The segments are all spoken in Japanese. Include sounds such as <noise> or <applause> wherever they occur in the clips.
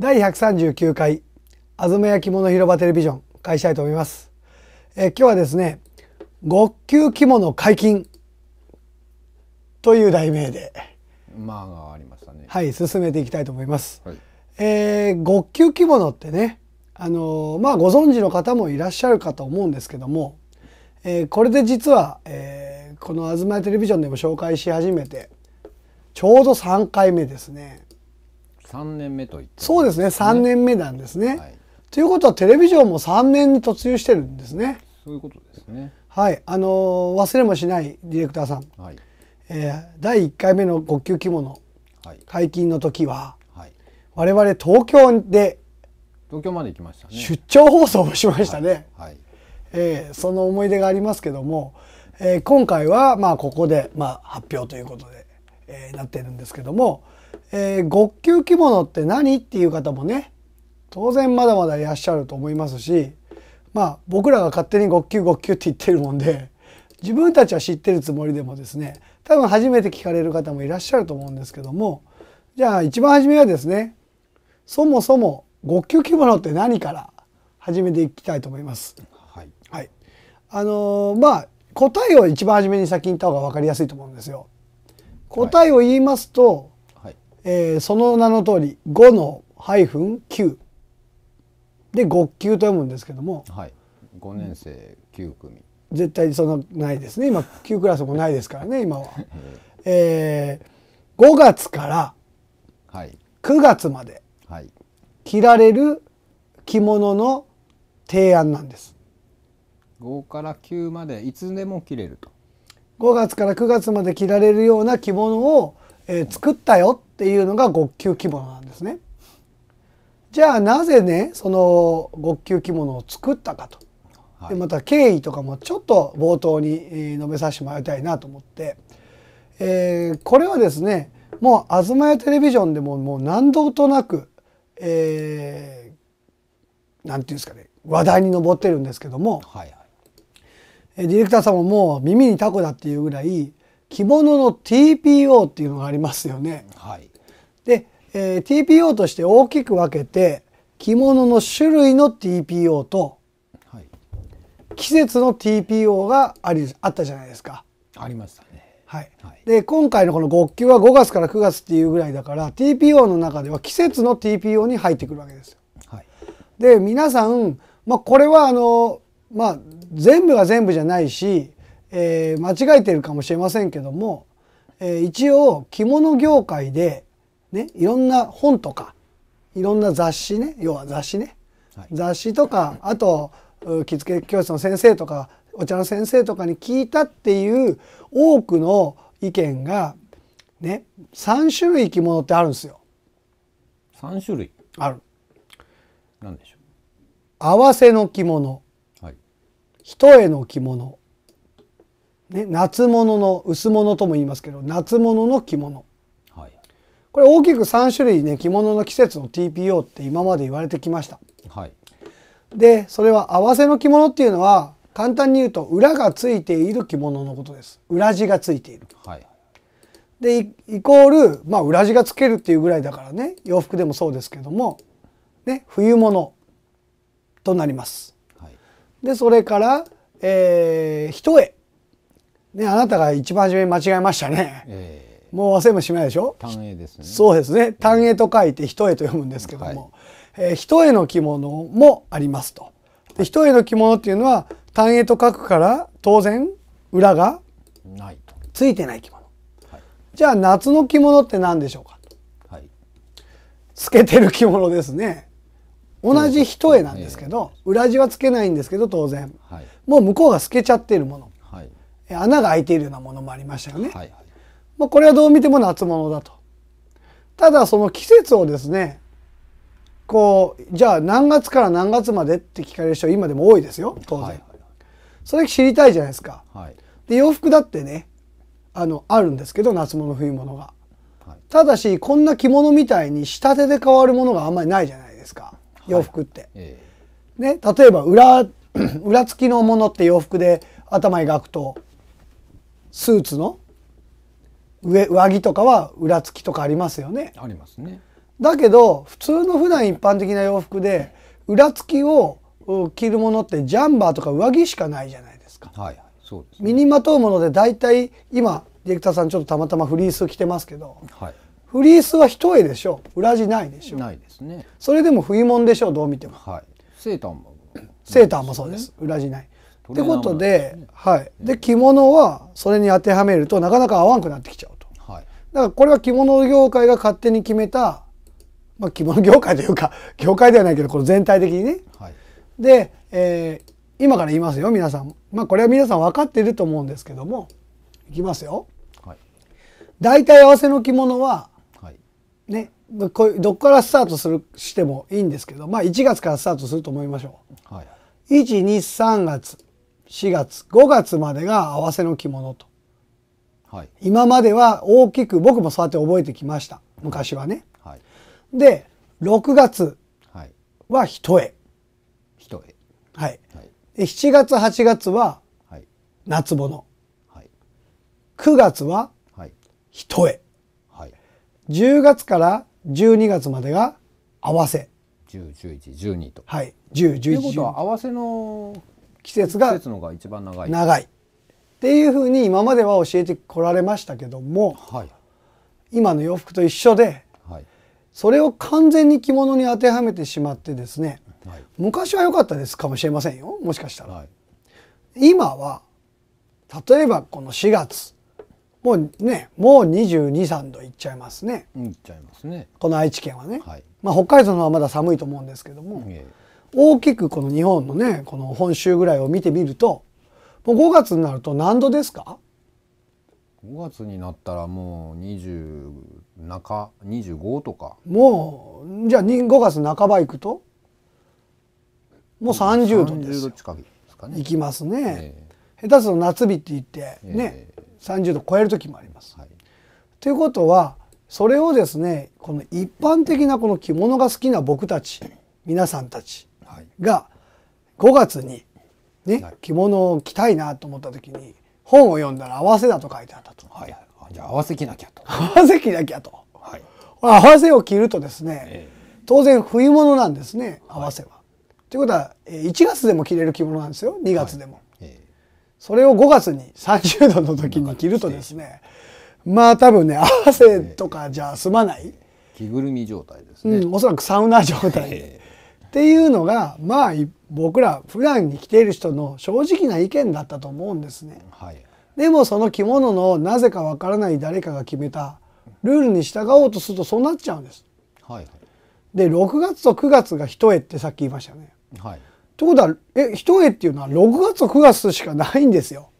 第139回あずめや着物広場テレビジョン開始したいと思います。え今日はですね極級着物解禁という題名で、まあ、ありましたねはい進めていきたいと思います。はい、えー、極級着物ってねあのまあご存知の方もいらっしゃるかと思うんですけども、えー、これで実は、えー、この「あずまやテレビジョン」でも紹介し始めてちょうど3回目ですね。3年目と言って、ね、そうですね3年目なんですね。はい、ということはテレビジョンも3年に突入してるんですね。そういうことですね。はい、あのー、忘れもしないディレクターさん、はいえー、第1回目の国級着物、はい、解禁の時は、はい、我々東京で東京まで行きましたね出張放送をしましたね、はいはい、えー、その思い出がありますけども、えー、今回はまあここで、まあ、発表ということで、えー、なってるんですけども、えー、5級着物って何っていう方もね当然まだまだいらっしゃると思いますしまあ僕らが勝手に5級5級って言ってるもんで自分たちは知ってるつもりでもですね多分初めて聞かれる方もいらっしゃると思うんですけどもじゃあ一番初めはですねそもそも5級着物って何から始めていきたいと思います。はい、はい、あのー、まあ答えを一番初めに先に言った方が分かりやすいと思うんですよ。答えを言いますと、はいえー、その名の通り5のハイフン9で5級と読むんですけども、はい、5年生9組絶対そのないですね今9クラスもないですからね <laughs> 今は、えー、5月から9月まで着られる着物の提案なんです5から9までいつでも着れると5月から9月まで着られるような着物をえー、作ったよっていうのが極級着物なんですね。じゃあなぜねその極級着物を作ったかと、はい、また経緯とかもちょっと冒頭に述べさせてもらいたいなと思って、えー、これはですねもう「東屋テレビジョン」でももう何度となく、えー、なんていうんですかね話題に上ってるんですけども、はいはい、ディレクターさんももう耳にタコだっていうぐらい着物の TPO っていうのがありますよね。はい、で、えー、TPO として大きく分けて着物の種類の TPO と、はい、季節の TPO がありあったじゃないですか。ありましたね。はい、はい、で今回のこの極級は5月から9月っていうぐらいだから TPO の中では季節の TPO に入ってくるわけですよ。はい、で皆さん、まあ、これはあの、まあ、全部が全部じゃないしえー、間違えてるかもしれませんけども、えー、一応着物業界で、ね、いろんな本とかいろんな雑誌ね要は雑誌ね、はい、雑誌とかあと着付け教室の先生とかお茶の先生とかに聞いたっていう多くの意見がね3種類着物ってあるんですよ。3種類ある。何でしょう合わせの着物、はい、一重の着物ね、夏物の薄物とも言いますけど夏物の着物、はい、これ大きく3種類ね着物の季節の TPO って今まで言われてきました。はい、でそれは合わせの着物っていうのは簡単に言うと裏がついている着物のことです。裏地がついている。はい、でイコール、まあ、裏地がつけるっていうぐらいだからね洋服でもそうですけども、ね、冬物となります。はい、でそれから、えー、一重。ね、あなたが一番初め間違えましたね。えー、もう忘れもしないでしょ単影ですね。そうですね。単栄と書いて一重と読むんですけども、はい、えー、一重の着物もありますと。で一重の着物っていうのは単影と書くから当然裏がないとついてない着物。はい、じゃあ夏の着物って何でしょうかと。透けてる着物ですね。同じ一重なんですけど、裏地はつけないんですけど当然、もう向こうが透けちゃっているもの穴が開いているようなものもありましたよね。はい、まあ、これはどう見ても夏物だと。ただその季節をですねこうじゃあ何月から何月までって聞かれる人今でも多いですよ当然、はい、それ知りたいじゃないですか、はい、で洋服だってねあのあるんですけど夏物冬物が、ただしこんな着物みたいに仕立てで変わるものがあんまりないじゃないですか洋服って、えー、ね、例えば裏 <clears throat> 裏付きのものって洋服で頭描くとスーツの上上着とかは裏付きとかありますよね。ありますね。だけど普通の普段一般的な洋服で裏付きを着るものってジャンバーとか上着しかないじゃないですか。はい、そうです、ね、身にまとうもので大体今ディレクターさんちょっとたまたまフリース着てますけど、はい、フリースは一重でしょ裏地ないでしょないですねそれでも冬物でしょどう見ても、はい、セーターも、ね、セーターもそうです裏地ないってことでで、ね、はい、で着物はそれに当てはめるとなかなか合わんくなってきちゃうと、はい、だからこれは着物業界が勝手に決めた、まあ、着物業界というか <laughs> 業界ではないけどこの全体的にね、はい、で、えー、今から言いますよ皆さん、まあ、これは皆さん分かっていると思うんですけどもいきますよ、はい、大体合わせの着物は、はい、ねどこからスタートするしてもいいんですけど、まあ、1月からスタートすると思いましょう。はい、1、2、3月。4月5月までが合わせの着物と、はい、今までは大きく僕もそうやって覚えてきました昔はね、はい、で6月は一重一重はい、はい、7月8月は夏物、はい、9月は一重、はい、10月から12月までが合わせ101112とはい1011ということは合わせの季節が長いっていうふうに今までは教えてこられましたけども、はい、今の洋服と一緒で、はい、それを完全に着物に当てはめてしまってですね、はい、昔は良かったですかもしれませんよもしかしたら。今は例えばこの4月もうねもう2 2 3度いっちゃいますね。いっちゃいますねこの愛知県はね、まあ、北海道のはまだ寒いと思うんですけども。えー大きくこの日本のねこの本州ぐらいを見てみるともう5月になると何度ですか5月になったらもう20中25とかもうじゃあ5月半ば行くともう30度ですよ30度、ね、行きますね、えー、下手すると夏日って言ってね、えー、30度超える時もあります。はい、ということはそれをですねこの一般的なこの着物が好きな僕たち皆さんたちが5月にね、着物を着たいなと思った時に本を読んだら合わせだと書いてあったと。はい、じゃあ合わせ着なきゃと。合わせ着なきゃと。はい、合わせを着るとですね、えー、当然冬物なんですね合わせは。と、はい、いうことは1月でも着れる着物なんですよ2月でも、はいえー、それを5月に30度の時に着るとですねまあ多分ね合わせとかじゃ済まない、えー、着ぐるみ状態ですね、うん、おそらくサウナ状態、っていうのがまあ僕ら普段にきている人の正直な意見だったと思うんですね。はい、でもその着物のなぜかわからない誰かが決めたルールに従おうとするとそうなっちゃうんです。はい、で6月と9月が一重ってさっき言いましたね。はい、ということはえ一重っていうのは6月と9月しかないんですよ。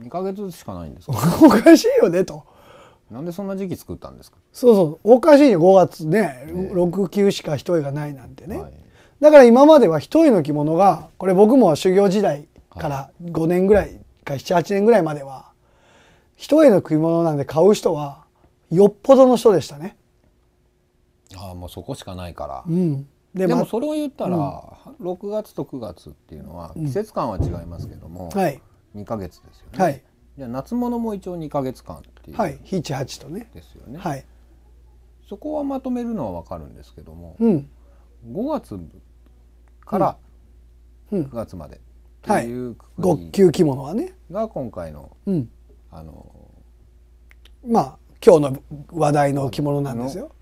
2ヶ月しかないんですおかしいよねと。なんでそんな時期作ったんですかそうそうおかしいよ5月ね、ね、69しか一重がないなんてね。はいだから今までは一人の着物がこれ僕も修行時代から5年ぐらいか78年ぐらいまでは一人の着物なんで買う人はよっぽどの人でしたね。ああもうそこしかないから。うん、ででもそれを言ったら、うん、6月と9月っていうのは季節感は違いますけども、うんはい、2か月ですよね。はい、じゃあ夏物も一応2か月間っていう、はい、78とね。ですよね。はい、そこはまとめるのは分かるんですけども、うん、5月から9月までという極級着物はねが今回の、うん、あのまあ今日の話題の着物なんですよ。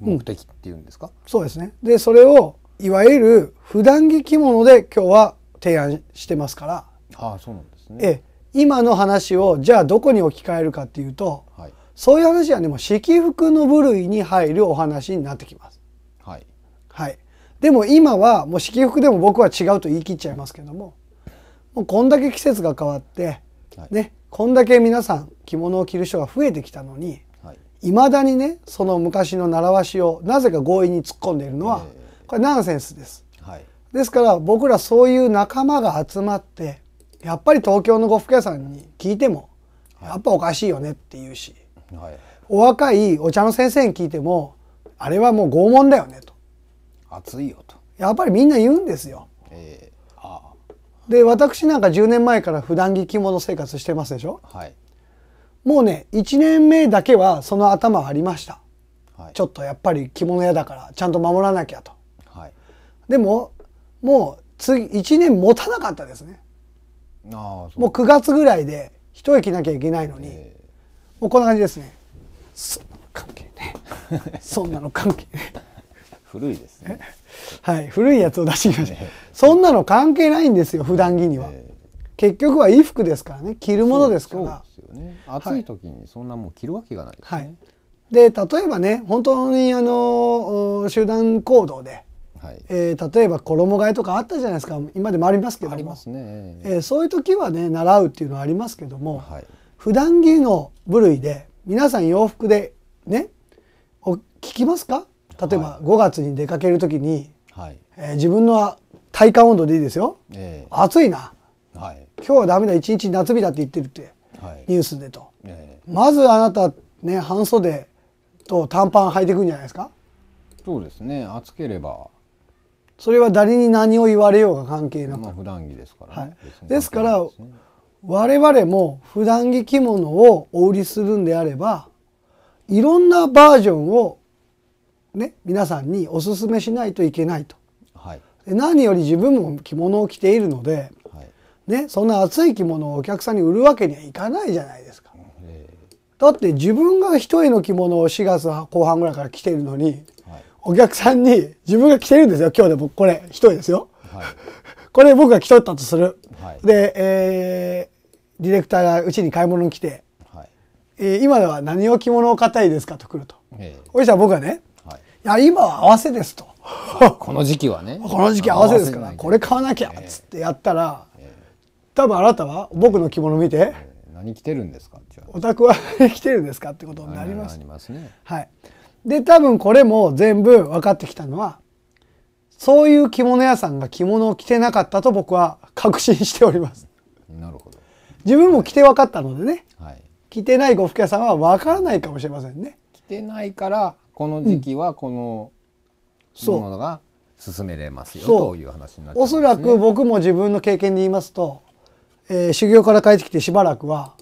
目的っていうんですか、そうですねでそれをいわゆる普段着着物で今日は提案してますからああそうなんですねえ今の話をじゃあどこに置き換えるかっていうと、はい、そういう話はでも式服の部類に入るお話になってきます。はい、はい、でも今はもう色服でも僕は違うと言い切っちゃいますけどももうこんだけ季節が変わって、はい、ね、こんだけ皆さん着物を着る人が増えてきたのに、いまだにねその昔の習わしをなぜか強引に突っ込んでいるのは、これナンセンスです、はい、ですから僕らそういう仲間が集まってやっぱり東京の呉服屋さんに聞いても、はい、やっぱおかしいよねって言うし、はい、お若いお茶の先生に聞いてもあれはもう拷問だよね暑いよとやっぱりみんな言うんですよ、えー、あで私なんか10年前から普段着着物生活してますでしょ、はい、もうね1年目だけはその頭ありました、はい、ちょっとやっぱり着物屋だからちゃんと守らなきゃと、はい、でももう次1年持たなかったですねあもう9月ぐらいで一息なきゃいけないのに、えー、もうこんな感じですねそんなの関係ねそんなの関係ね古いですね。<laughs> はい古いやつを出してきました。<laughs> そんなの関係ないんですよ普段着には。結局は衣服ですからね着るものですから。そうですよね。暑い時にそんなもう着るわけがないですね。はい。で例えばね本当にあの集団行動で。はい、えー、例えば衣替えとかあったじゃないですか今でもありますけども、ね、えー、そういう時はね習うっていうのはありますけども、はい、普段着の部類で皆さん洋服でねお聞きますか例えば5月に出かける時に、はい、えー、自分の体感温度でいいですよ、えー、暑いな、はい、今日はダメだ一日夏日だって言ってるって、はい、ニュースでと、えー、まずあなたね半袖と短パン履いてくんじゃないですかそうですね暑ければそれは誰に何を言われようが関係なく、まあ、普段着ですから、ね、はい、ですから、我々も普段着着物をお売りするんであればいろんなバージョンをね、皆さんにおすすめしないといけないと。はい、何より自分も着物を着ているので、はい、ね、そんな暑い着物をお客さんに売るわけにはいかないじゃないですか。だって自分が一人の着物を4月後半ぐらいから着ているのに、はい、お客さんに自分が着てるんですよ今日で僕これ一人ですよ。はい、<laughs> これ僕が着とったとする。で、えー、ディレクターがうちに買い物に来て、えー、今では何を着物を買ったいですかと来ると。えー、そしたら僕はねや今は合わせですと <laughs> この時期はねこの時期合わせですからこれ買わなきゃっつってやったら、えーえー、多分あなたは僕の着物見て、えー、何着てるんですかお宅は <laughs> 着てるんですかってことになります。ますね、はい、で多分これも全部分かってきたのはそういう着物屋さんが着物を着てなかったと僕は確信しております。なるほど自分も着て分かったのでね、はい、着てない呉服屋さんは分からないかもしれませんね。着てないからこの時期はこのものが進めれますよ、うん、という話になって、ね、おそらく僕も自分の経験で言いますと、えー、修行から帰ってきてしばらくは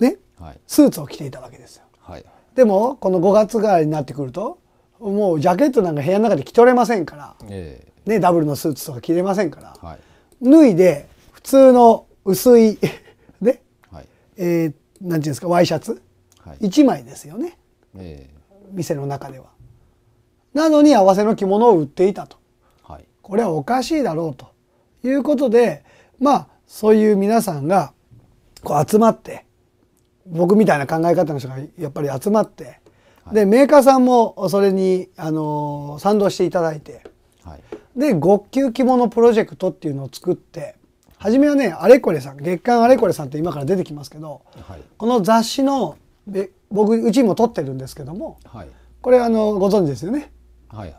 ね、はい、スーツを着ていたわけですよ。はい、でもこの5月ぐらいになってくるともうジャケットなんか部屋の中で着とれませんから、えー、ね、ダブルのスーツとか着れませんから、はい、脱いで普通の薄い <laughs> ね、はい、えー、なんていうんですかワイシャツ、はい、1枚ですよね。えー店の中では。なのに合わせの着物を売っていたと、はい、これはおかしいだろうということでまあそういう皆さんがこう集まって僕みたいな考え方の人がやっぱり集まって、はい、でメーカーさんもそれに、あのー、賛同していただいて、はい、で極級着物プロジェクトっていうのを作って初めはねあれこれさん月刊あれこれさんって今から出てきますけど、この雑誌の僕うちも撮ってるんですけども、はい、これあのご存知ですよね。はいはい、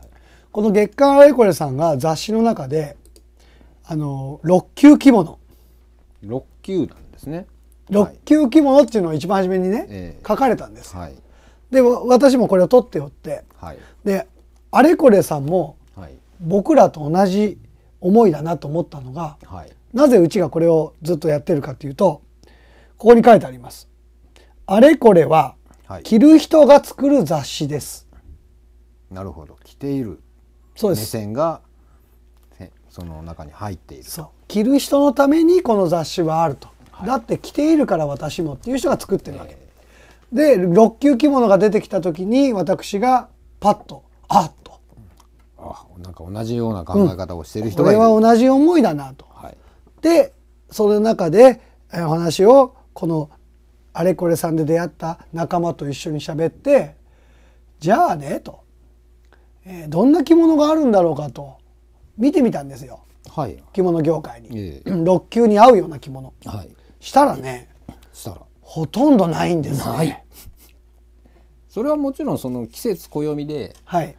この月刊あれこれさんが雑誌の中であの6級着物6級なんですね6級着物っていうのを一番初めにね、書かれたんです、はい、で私もこれを取っておって、はい、であれこれさんも僕らと同じ思いだなと思ったのが、はい、なぜうちがこれをずっとやってるかというとここに書いてあります。あれこれははい、着る人が作る雑誌です。なるほど着ている目線がその中に入っている着る人のためにこの雑誌はあると、はい、だって着ているから私もっていう人が作ってるわけ、えー、で6級着物が出てきた時に私がパッとあっとあなんか同じような考え方をしてる人がいる、うん、これは同じ思いだなと、はい、でその中でお話をこのあれこれさんで出会った仲間と一緒に喋ってじゃあねと、えー、どんな着物があるんだろうかと見てみたんですよ、はい、着物業界に、えー、級に合うような着物、はい、したらねしたらほとんどないんです、ね、ない <laughs> それはもちろんその季節暦で、はい、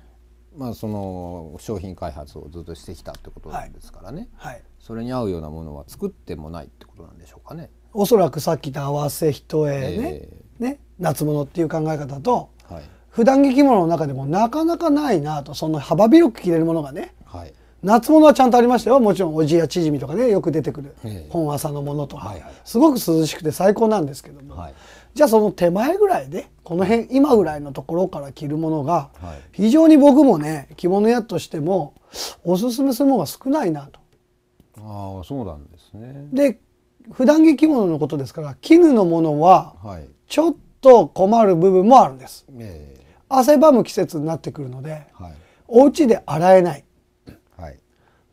まあ、その商品開発をずっとしてきたってことなんですからね、はい、はい、それに合うようなものは作ってもないってことなんでしょうかね。おそらくさっき言った合わせ人へね,、ね夏物っていう考え方と、はい、普段着着物の中でもなかなかないなとその幅広く着れるものがね、はい、夏物はちゃんとありましたよもちろんおじや縮みとかねよく出てくる本朝のものとか、すごく涼しくて最高なんですけども、はい、じゃあその手前ぐらいでこの辺今ぐらいのところから着るものが、非常に僕もね着物屋としてもおすすめするものが少ないなと。あそうなんですねで普段着着物のことですから絹のものはちょっと困る部分もあるんです、はい、汗ばむ季節になってくるので、はい、お家で洗えない、はい、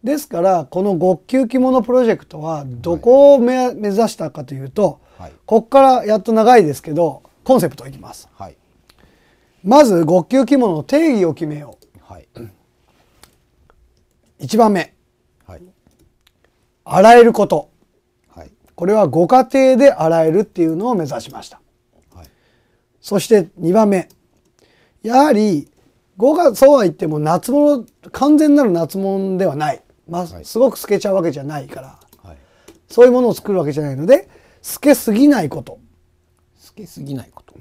ですからこの極う着物プロジェクトはどこを目,、指したかというと、こっからやっと長いですけどコンセプトいきます、まず極う着物の定義を決めよう、はい、1番目、洗えることこれはご家庭で洗えるっていうのを目指しました。はい、そして2番目。やはり5月そうは言っても夏物完全なる夏物ではない、まあ、すごく透けちゃうわけじゃないから、はい、そういうものを作るわけじゃないので透けすぎないこと透けすぎないこと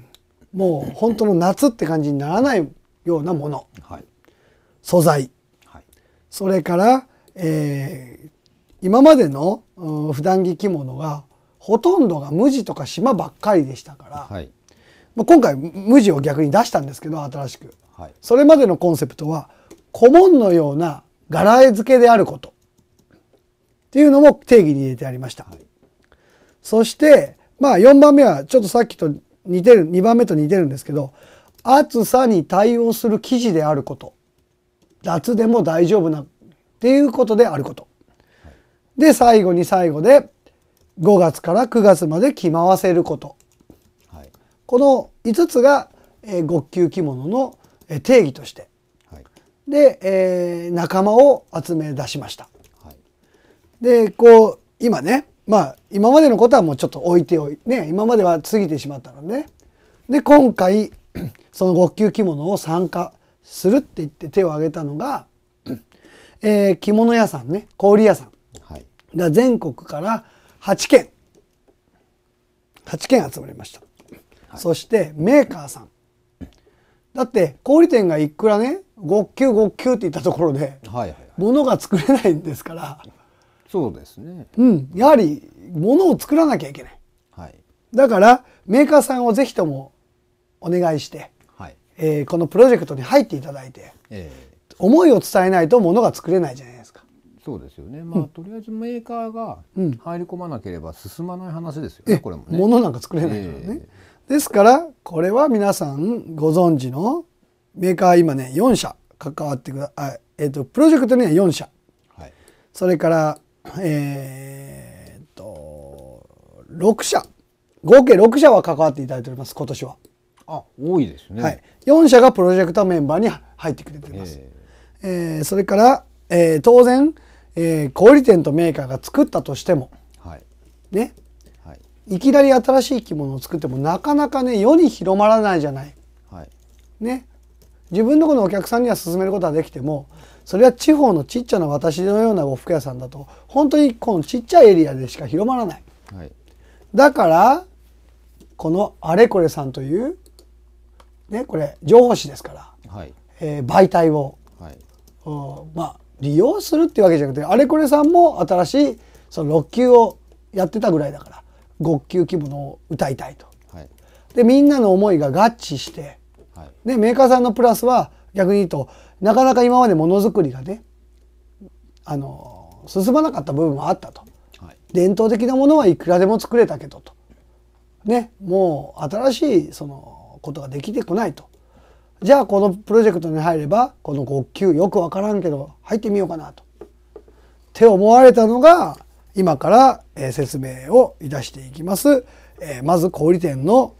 もう本当の夏って感じにならないようなもの、はい、素材、はい、それから、えー、今までの、普段着着物がほとんどが無地とか島ばっかりでしたから、はい、まあ、今回無地を逆に出したんですけど新しく、はい、それまでのコンセプトは古文のような柄絵付けであることっていうのも定義に入れてありました、はい、そしてまあ4番目はちょっとさっきと似てる2番目と似てるんですけど暑さに対応する生地であること脱でも大丈夫なっていうことであることで、最後に最後で、5月から9月まで着回せること。はい、この5つが、えー、極級着物の、えー、定義として。はい、で、えー、仲間を集め出しました。はい、で、こう、今ね、まあ、今までのことはもうちょっと置いておいて、ね、今までは過ぎてしまったのね。で、今回、その極級着物を参加するって言って手を挙げたのが、えー、着物屋さんね、小売屋さん。はい、だ全国から8件8件集まりました、はい、そしてメーカーさんだって小売店がいくらねき級う級って言ったところで、はいはい、物が作れないんですからそうですね、うん、やはり物を作らなきゃいけない、はい、だからメーカーさんをぜひともお願いして、はいえー、このプロジェクトに入っていただいて、えー、思いを伝えないと物が作れないじゃないそうですよね。まあ、とりあえずメーカーが入り込まなければ進まない話ですよね。これもね。のなんか作れないからね。えー、ですからこれは皆さんご存知のメーカー今ね4社関わってくだあえっ、ー、とプロジェクトには4社。はい、それからえー、っと6社合計6社は関わっていただいております今年は。あ多いですね。はい。4社がプロジェクトメンバーに入ってくれています。えー、えー、それから、えー、当然えー、小売店とメーカーが作ったとしても、はい、ね、はい、いきなり新しい着物を作ってもなかなかね世に広まらないじゃない。はい、ね自分のこのお客さんには勧めることはできてもそれは地方のちっちゃな私のような呉服屋さんだと本当にこのちっちゃいエリアでしか広まらない。はい、だからこの「あれこれさん」という、ね、これ情報誌ですから、はいえー、媒体を、はい、まあ利用するっていうわけじゃなくてあれこれさんも新しいその6級をやってたぐらいだから5級規模のを歌いたいと。はい、でみんなの思いが合致して、はい、でメーカーさんのプラスは逆に言うとなかなか今までものづくりがねあの進まなかった部分もあったと、はい、伝統的なものはいくらでも作れたけどと、ね、もう新しいそのことができてこないとじゃあこのプロジェクトに入ればこの5級よく分からんけど入ってみようかなと。って思われたのが今から説明をいたしていきます。まず小売店の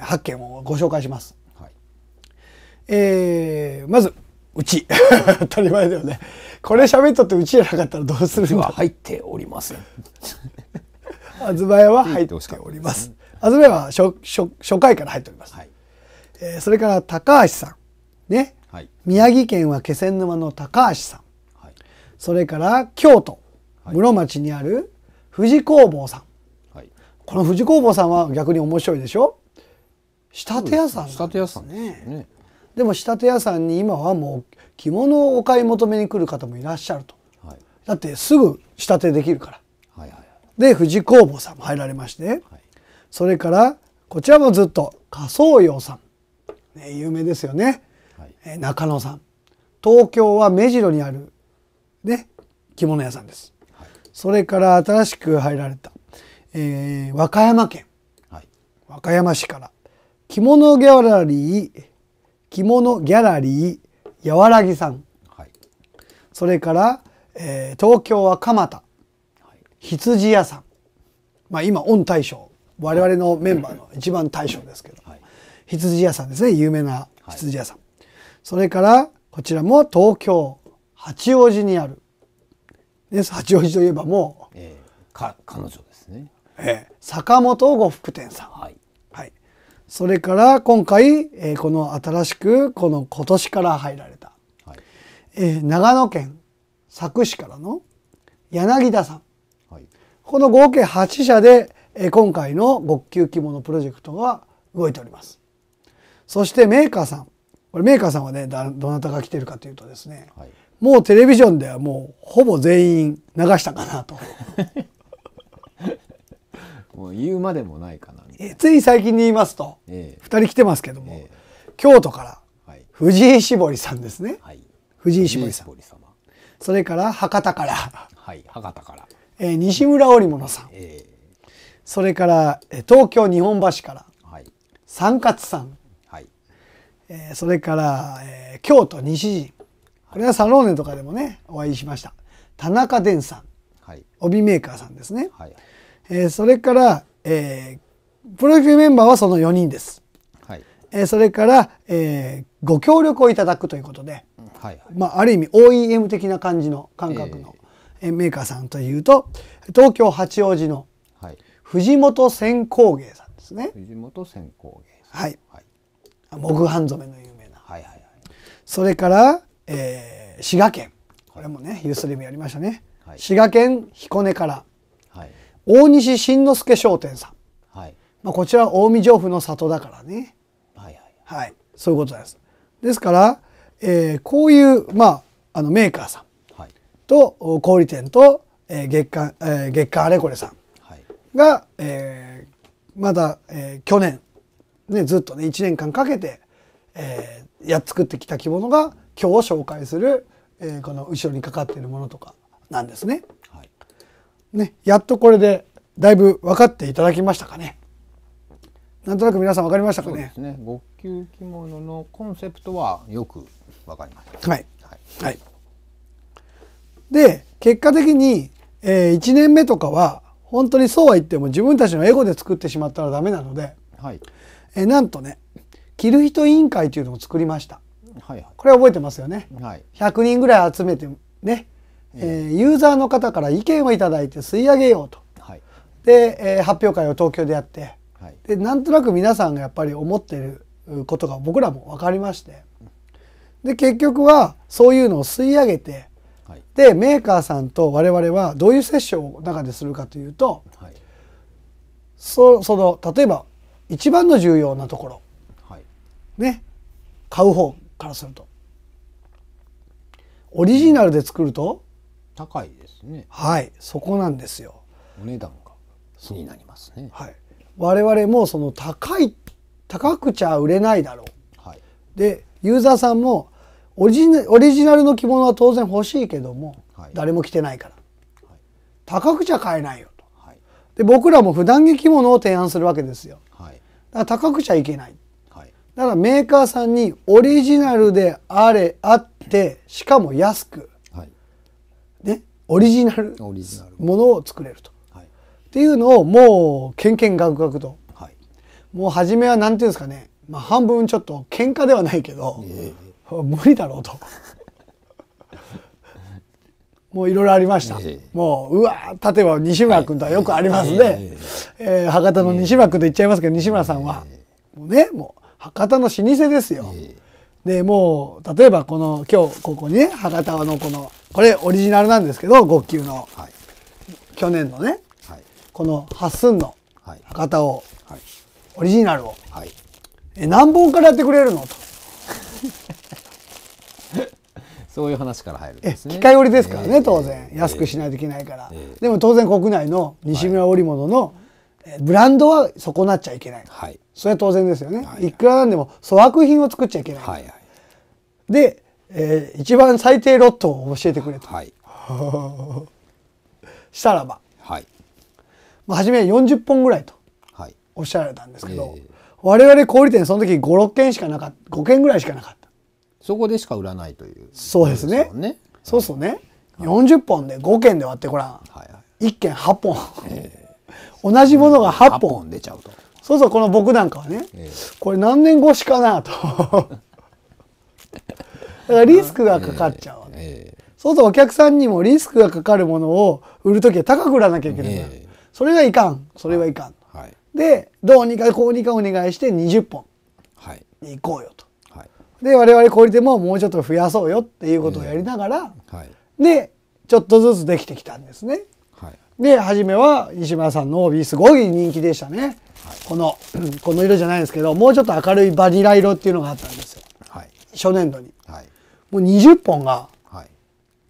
発見をご紹介します。はい、えー、まずうち <laughs> 当たり前だよねこれ喋っとってうちじゃなかったらどうするの <laughs> は入っております。んあずは入っておりますあずまやは初初初回から入っております、はい、えー、それから高橋さん、ねはい、宮城県は気仙沼の高橋さん、はい、それから京都室町にある富士工房さん、はい、この富士工房さんは逆に面白いでしょ仕立て屋さん、ね、仕立て屋さんねでも仕立て屋さんに今はもう着物をお買い求めに来る方もいらっしゃると、はい、だってすぐ仕立てできるから、はいはい、で富士工房さんも入られまして、はい、それからこちらもずっと仮想用さんね、有名ですよね、はい、中野さん東京は目白にある、ね、着物屋さんです、はい、それから新しく入られた、えー、和歌山県、はい、和歌山市から着物ギャラリー着物ギャラリーやわらぎさん、はい、それから、えー、東京は蒲田、はい、羊屋さん、まあ、今御大将我々のメンバーの一番大将ですけど羊屋さんですね有名な羊屋さん、はい、それからこちらも東京八王子にあるです八王子といえばもう、えー、か彼女ですね、えー、坂本呉服店さん、はい、はい、それから今回、えー、この新しくこの今年から入られた、はい、えー、長野県佐久市からの柳田さん、はい、この合計8社で、えー、今回の極級着物プロジェクトが動いております。そしてメーカーさんこれメーカーさんはねだどなたが来てるかというとですね、はい、もうテレビジョンではもうほぼ全員流したかなと <laughs> もう言うまでもないかなえつい最近に言いますと、えー、人来てますけども、えー、京都からはい、藤井絞りさんですね、はい、藤井絞りさん様それから博多から、はい、博多から、えー、西村織物さん、えー、それから東京日本橋から、はい、三勝さんえそれから、えー、京都西陣これはサローネとかでもねお会いしました田中伝さん、はい、帯メーカーさんですね、はい、えー、それから、えー、プロ野球メンバーはその4人です、はいえー、それから、えー、ご協力をいただくということで、はい、はい、まあ、ある意味 OEM 的な感じの感覚の、えー、メーカーさんというと東京八王子の藤本千工芸さんですね、藤本千工芸はい、はい木版染めの有名な、はいはいはい、それから、えー、滋賀県これもねユースリムやりましたね、はい、滋賀県彦根から、はい、大西新之助商店さん、はいまあ、こちらは近江城府の里だからね、はいはいはい、そういうことです。ですから、えー、こういう、まあ、あのメーカーさんと小売店と、えー、月刊、えー、月刊あれこれさんが、はい、えー、まだ、えー、去年ね、ずっとね1年間かけて、えー、や作ってきた着物が今日紹介する、えー、この後ろにかかっているものとかなんですね。はい、ねやっとこれでだいぶ分かっていただきましたかね。なんとなく皆さん分かりましたかね。そうですね。極級着物のコンセプトはよく分かりました。はい。はい。はい、で結果的に、えー、1年目とかは本当にそうは言っても自分たちのエゴで作ってしまったらダメなので、はい、えなんとね着る人委員会というのを作りました、はいはい、これ覚えてますよね、はい、100人ぐらい集めてね、えー、ユーザーの方から意見を頂いて吸い上げようと、はい、で、えー、発表会を東京でやって、はい、でなんとなく皆さんがやっぱり思ってることが僕らも分かりましてで結局はそういうのを吸い上げて、はい、でメーカーさんと我々はどういうセッションを中でするかというと、はい、そその例えば一番の重要なところ、はい、ね買う方からするとオリジナルで作ると高いですねはいそこなんですよお値段が気になりますねはい我々もその高い高くちゃ売れないだろう、はい、でユーザーさんもオリジナオリジナルの着物は当然欲しいけども、はい、誰も着てないから、はい、高くちゃ買えないよと、はい、で僕らも普段着着物を提案するわけですよ、だから高くちゃいけない。はい、だからメーカーさんにオリジナルであれあってしかも安く、はい、ね、オリジナルものを作れると、はい、っていうのをもうけんけんがくがくと、はい、もう初めは何て言うんですかね、まあ、半分ちょっと喧嘩ではないけど、えー、<laughs> 無理だろうと。もういろいろありました、えもううわ例えば西村君とはよくありますね、はい、ええー、博多の西村君と言っちゃいますけど、西村さんは、もうねもう博多の老舗ですよ、でもう例えばこの今日ここにね博多のこのこれオリジナルなんですけど極級の、はい、去年のね、はい、この八寸の博多を、オリジナルを、え何本からやってくれるのとそういう話から入るんですね。機械織りですからね、当然、安くしないといけないから、でも当然国内の西村織物の、ブランドは損なっちゃいけない、はい、それは当然ですよね、はい、いくらなんでも粗悪品を作っちゃいけない、はいはい、で、えー、一番最低ロットを教えてくれと、はい、<laughs> したらば、はいまあ、初めは40本ぐらいとおっしゃられたんですけど、はいえー、我々小売店その時56件しかなかった5件ぐらいしかなかった。そこでしか売らないという、ね、そうですねそうそうね、四十40本で5件で割ってごら、はいはい、1件8本、<laughs> 同じものが8本本出ちゃうとそうそうこの僕なんかはね、これ何年越しかなと <laughs> だからリスクがかかっちゃうそうそうお客さんにもリスクがかかるものを売る時は高く売らなきゃいけない、それがいかんそれはいかん、はい、でどうにかこうにかお願いして20本、はい、行こうよとで我々小売店ももうちょっと増やそうよっていうことをやりながら、うんはい、でちょっとずつできてきたんですね。はい、で初めは西村さんの帯すごい人気でしたね、はい、この <clears throat> この色じゃないですけどもうちょっと明るいバニラ色っていうのがあったんですよ、初年度に、もう20本が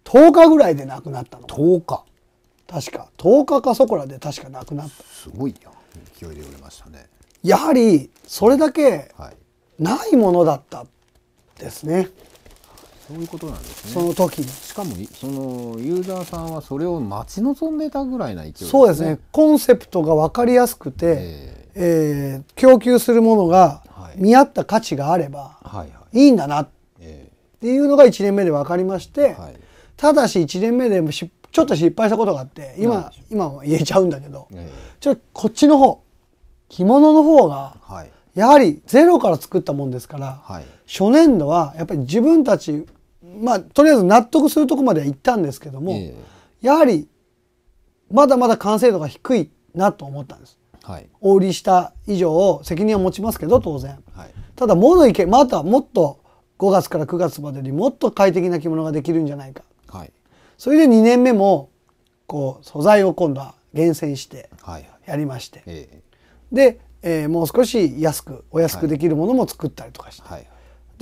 10日ぐらいでなくなったの10日確か10日かそこらで確かなくなったすごいよ勢いで売れましたねやはりそれだけないものだったっですね。そういうことなんですね。その時に。しかもそのユーザーさんはそれを待ち望んでたぐらいな勢いですね。そうですね。コンセプトが分かりやすくて、えー、えー、供給するものが見合った価値があればいいんだなっていうのが1年目で分かりまして、はい、ただし1年目でちょっと失敗したことがあって今今は言えちゃうんだけど、えー、ちょこっちの方着物の方が、やはりゼロから作ったもんですから。はい初年度はやっぱり自分たちまあとりあえず納得するとこまでは行ったんですけども、えー、やはりまだまだ完成度が低いなと思ったんです。はい、お売りした以上責任は持ちますけど当然、はい、ただものいけまたもっと5月から9月までにもっと快適な着物ができるんじゃないか、はい、それで2年目もこう素材を今度は厳選してやりまして、はいはいで、えー、もう少し安くお安くできるものも作ったりとかして、はいはい、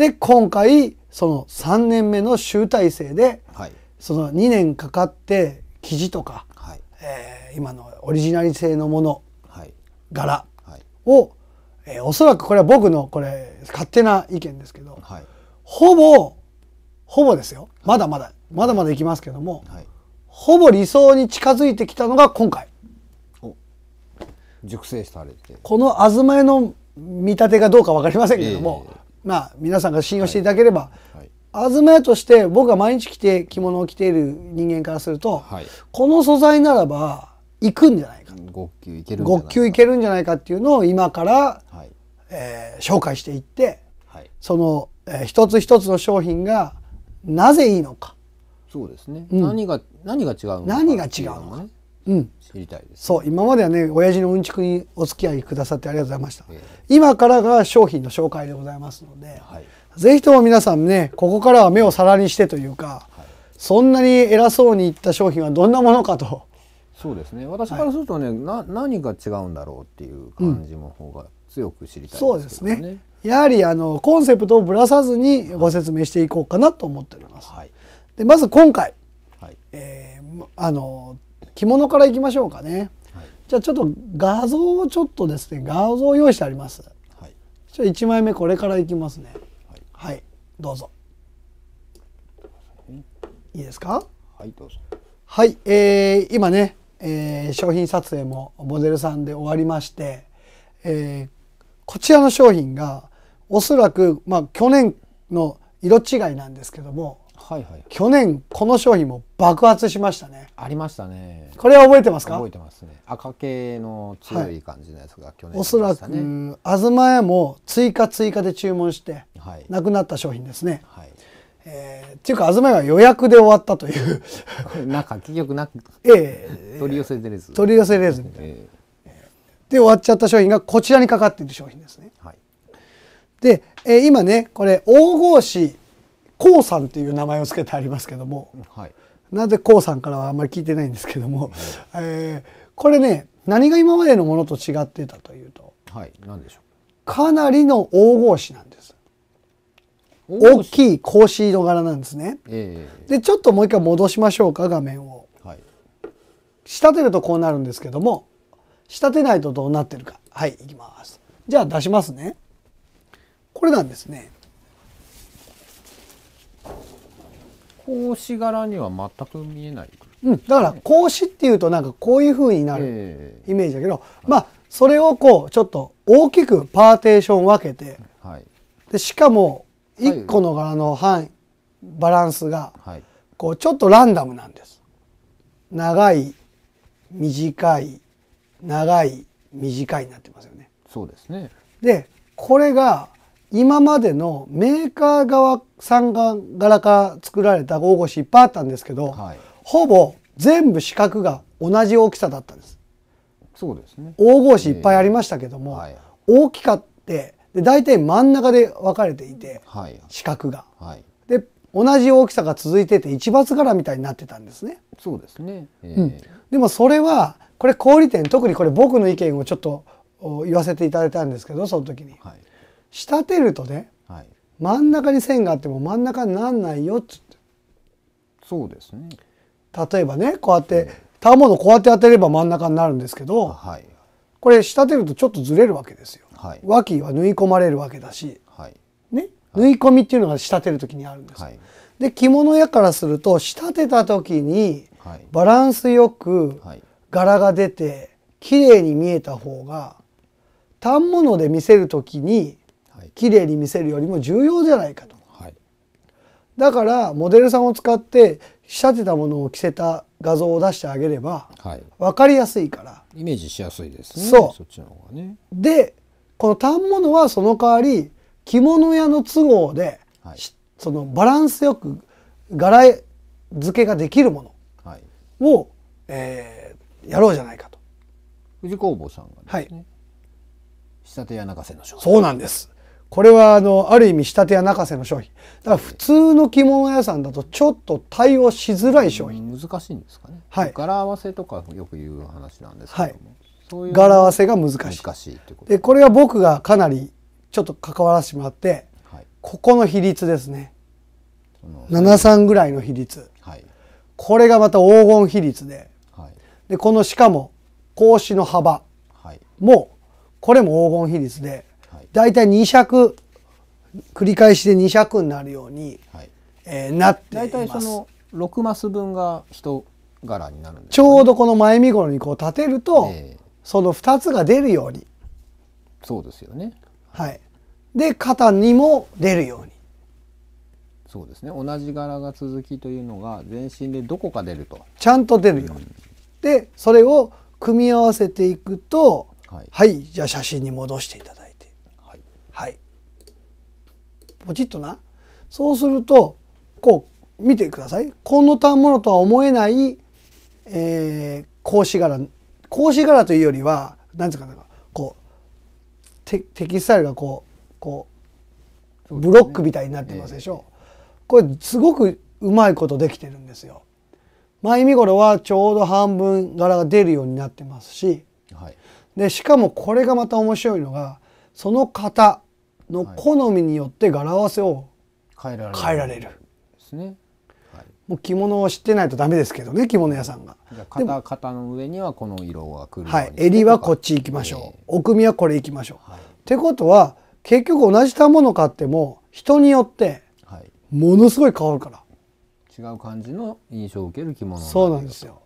で今回その3年目の集大成で、はい、その2年かかって生地とか、はい、えー、今のオリジナリ性のもの、はい、柄を、えー、おそらくこれは僕のこれ勝手な意見ですけど、はい、ほぼほぼですよまだまだ、まだまだいきますけども、ほぼ理想に近づいてきたのが今回。熟成されてこの東江の見立てがどうか分かりませんけれども、えーまあ、皆さんが信用していただければ、はいはい、東屋として僕が毎日着て着物を着ている人間からすると、はい、この素材ならば行くんじゃないか極級いけるんじゃないかっていうのを今から、はい、えー、紹介していって、はい、その、えー、一つ一つの商品がなぜいいのかそうですね、うん、何が何が違うのか何が違うのか、ね、うん知りたいです、そう今まではね親父のうんちくにお付き合いくださってありがとうございました、えー、今からが商品の紹介でございますので、はい、ぜひとも皆さんねここからは目を皿にしてというか、はい、そんなに偉そうに言った商品はどんなものかとそうですね私からするとね、はい、な何が違うんだろうっていう感じの方が強く知りたいですね、そうですねやはりあのコンセプトをぶらさずにご説明していこうかなと思っております。はい、でまず今回、はいえー、あの着物からいきましょうかね、はい、じゃあちょっと画像をちょっとですね画像を用意してあります、はい、じゃあ1枚目これからいきますね、はい、はい、どうぞいいですかはいどうぞはい、えー、今ね、えー、商品撮影もモデルさんで終わりまして、えー、こちらの商品がおそらく、まあ、去年の色違いなんですけども、はいはい、去年この商品も爆発しましたねありましたねこれは覚えてますか覚えてますね赤系の強い感じのやつが去年、ね、おそらく東屋も追加追加で注文して、なくなった商品ですね、はいえー、っていうか東屋は予約で終わったという <laughs> なんか結局なく、えー、取り寄せれず取り寄せれずみたいな、えー、で終わっちゃった商品がこちらにかかっている商品ですね、はい、で、えー、今ねこれ黄金紙こうさんていう名前を付けてありますけども、はい、なぜこうさんからはあんまり聞いてないんですけども、はい、えー、これね何が今までのものと違ってたというと、はい、何でしょうかなりの黄金紙なんです大きい格子の柄なんですね、えー、でちょっともう一回戻しましょうか画面を、はい、仕立てるとこうなるんですけども仕立てないとどうなってるかはいいきますじゃあ出しますねこれなんですね格子柄には全く見えない、うん、だから格子っていうとなんかこういうふうになるイメージだけど、えー、まあそれをこうちょっと大きくパーテーション分けて、はい、でしかも1個の柄の範囲、はい、バランスがこうちょっとランダムなんです。長い短い長い短いになってますよね。そうですねでこれが今までのメーカー側さんが柄から作られた大腰いっぱいあったんですけど、はい、ほぼ全部四角が同じ大きさだったんです。そうですね。大腰いっぱいありましたけども、えーはい、大きかってで大体真ん中で分かれていて、はい、四角が、はい、で同じ大きさが続いてて一抜柄みたいになってたんですね。そうですね。えー、うん。でもそれはこれ小売店特にこれ僕の意見をちょっと言わせていただいたんですけどその時に。はい仕立てるとね、はい、真ん中に線があっても真ん中になんないよっつってそうですね例えばねこうやって、建物のこうやって当てれば真ん中になるんですけど、はい、これ仕立てるとちょっとずれるわけですよ。はい、脇は縫い込まれるわけだし、はいね、縫い込みっていうのが仕立てる時にあるんです。はい、で着物屋からすると仕立てた時にバランスよく柄が出て綺麗に見えた方が反物で見せる時に綺麗に見せるよりも重要じゃないかと。はい、だからモデルさんを使って仕立てたものを着せた画像を出してあげれば、はい、分かりやすいからイメージしやすいですねそうそっちの方がねでこの反物はその代わり着物屋の都合で、はい、そのバランスよく柄付けができるものを、はい、えー、やろうじゃないかと。藤工房さんがですね、はい、仕立て屋泣かせのそうなんですこれはあの、ある意味仕立て屋泣かせの商品。だから普通の着物屋さんだとちょっと対応しづらい商品。難しいんですかね。はい。柄合わせとかよく言う話なんですけども。はい柄合わせが難しい難しいこでこれは僕がかなりちょっと関わらせてもらって、はい、ここの比率ですね73ぐらいの比率、はい、これがまた黄金比率ではい、でこのしかも格子の幅も、これも黄金比率で大体2尺繰り返しで2尺になるように、はい、えー、なっています。大体その6マス分が1柄になるんです、ね、ちょうどこの前身頃にこう立てると、えー、その2つが出るように。そうですよね。はい。で肩にも出るように。そうですね。同じ柄が続きというのが全身でどこか出ると。ちゃんと出るように。うん、でそれを組み合わせていくと、はい、はい、じゃあ写真に戻していただポチッとなそうするとこう見てくださいこの反物とは思えない、えー、格子柄格子柄というよりは何ていかなこうテテキスタイルがこうこうブロックみたいになってますでしょ。うこれすごくうまいことできてるんですよ。前身頃はちょうど半分柄が出るようになってますし、はい、でしかもこれがまた面白いのがその型の好みによって柄合わせを変えられる,、変えられるですね。もう着物を知ってないとダメですけどね着物屋さんが。肩肩の上にはこの色が来るはい襟はこっち行きましょう、奥身はこれ行きましょう。はい、ってことは結局同じもの買っても人によってものすごい変わるから。違う感じの印象を受ける着物そうなんですよ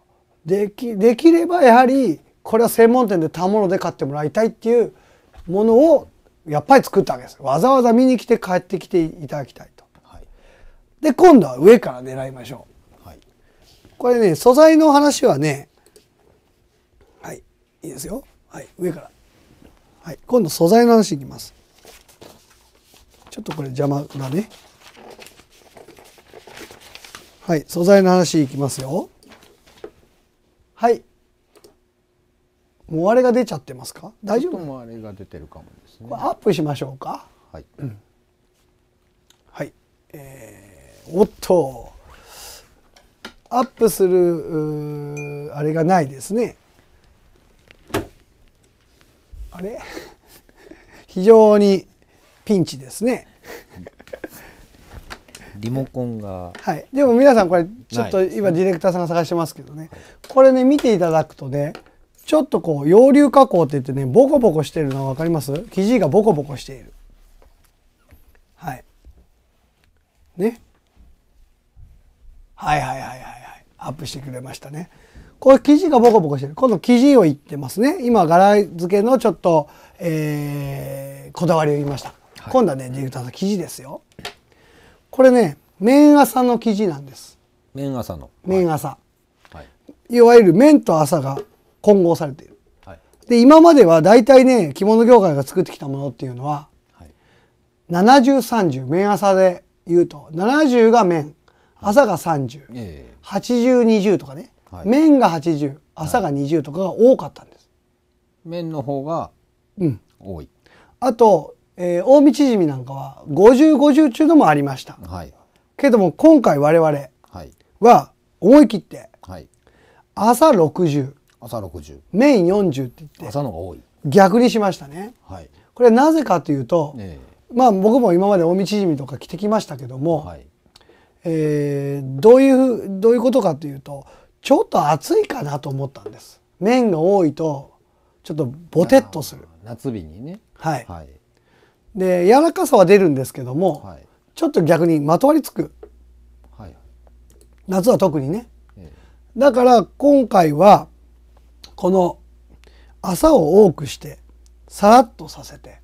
できできればやはりこれは専門店で他物で買ってもらいたいっていうものをやっぱり作ったわけですわざわざ見に来て帰ってきていただきたいと、はい、で今度は上から狙いましょう、はい、これね素材の話はねはいいいですよはい上からはい今度素材の話いきますちょっとこれ邪魔だねはい素材の話いきますよはいもうあれが出ちゃってますか大丈夫もうあれが出てるかも、ねねこれアップしましょうかはい、うん、はいえー、おっとアップするあれがないですねあれ <laughs> 非常にピンチですねリモコンがはいでも皆さんこれちょっと今ディレクターさんが探してますけどねこれね見ていただくとねちょっとこう洋流加工って言ってねボコボコしてるの分かります生地がボコボコしているはいねはいはいはいはいはいアップしてくれましたねこれ生地がボコボコしてる今度生地をいってますね今柄付けのちょっと、えー、こだわりを言いました、はい、今度はねディレクターさん生地ですよこれね麺朝の生地なんです麺朝の麺朝、はい、いわゆる麺と朝が混合されている。はい、で今までは大体ね着物業界が作ってきたものっていうのは、はい、7030面朝で言うと70が面朝が308020、とかね、はい、面が80朝が20とかが多かったんです。綿の方が多い、うん、あと、えー、近江縮みなんかは5050 50中のもありました。はい、けども今回我々は思い切って、朝60、朝60メイン40って言って朝のが多い逆にしましたね、はい、これなぜかというと、えー、まあ僕も今まで大道縮みとか着てきましたけども、はい、えー、どういうどういうことかというとちょっと暑いかなと思ったんです麺が多いとちょっとボテッとする夏日にねはい、はい、で柔らかさは出るんですけども、はい、ちょっと逆にまとわりつく、はい、夏は特にね、えー、だから今回はこの朝を多くしてさらっとさせて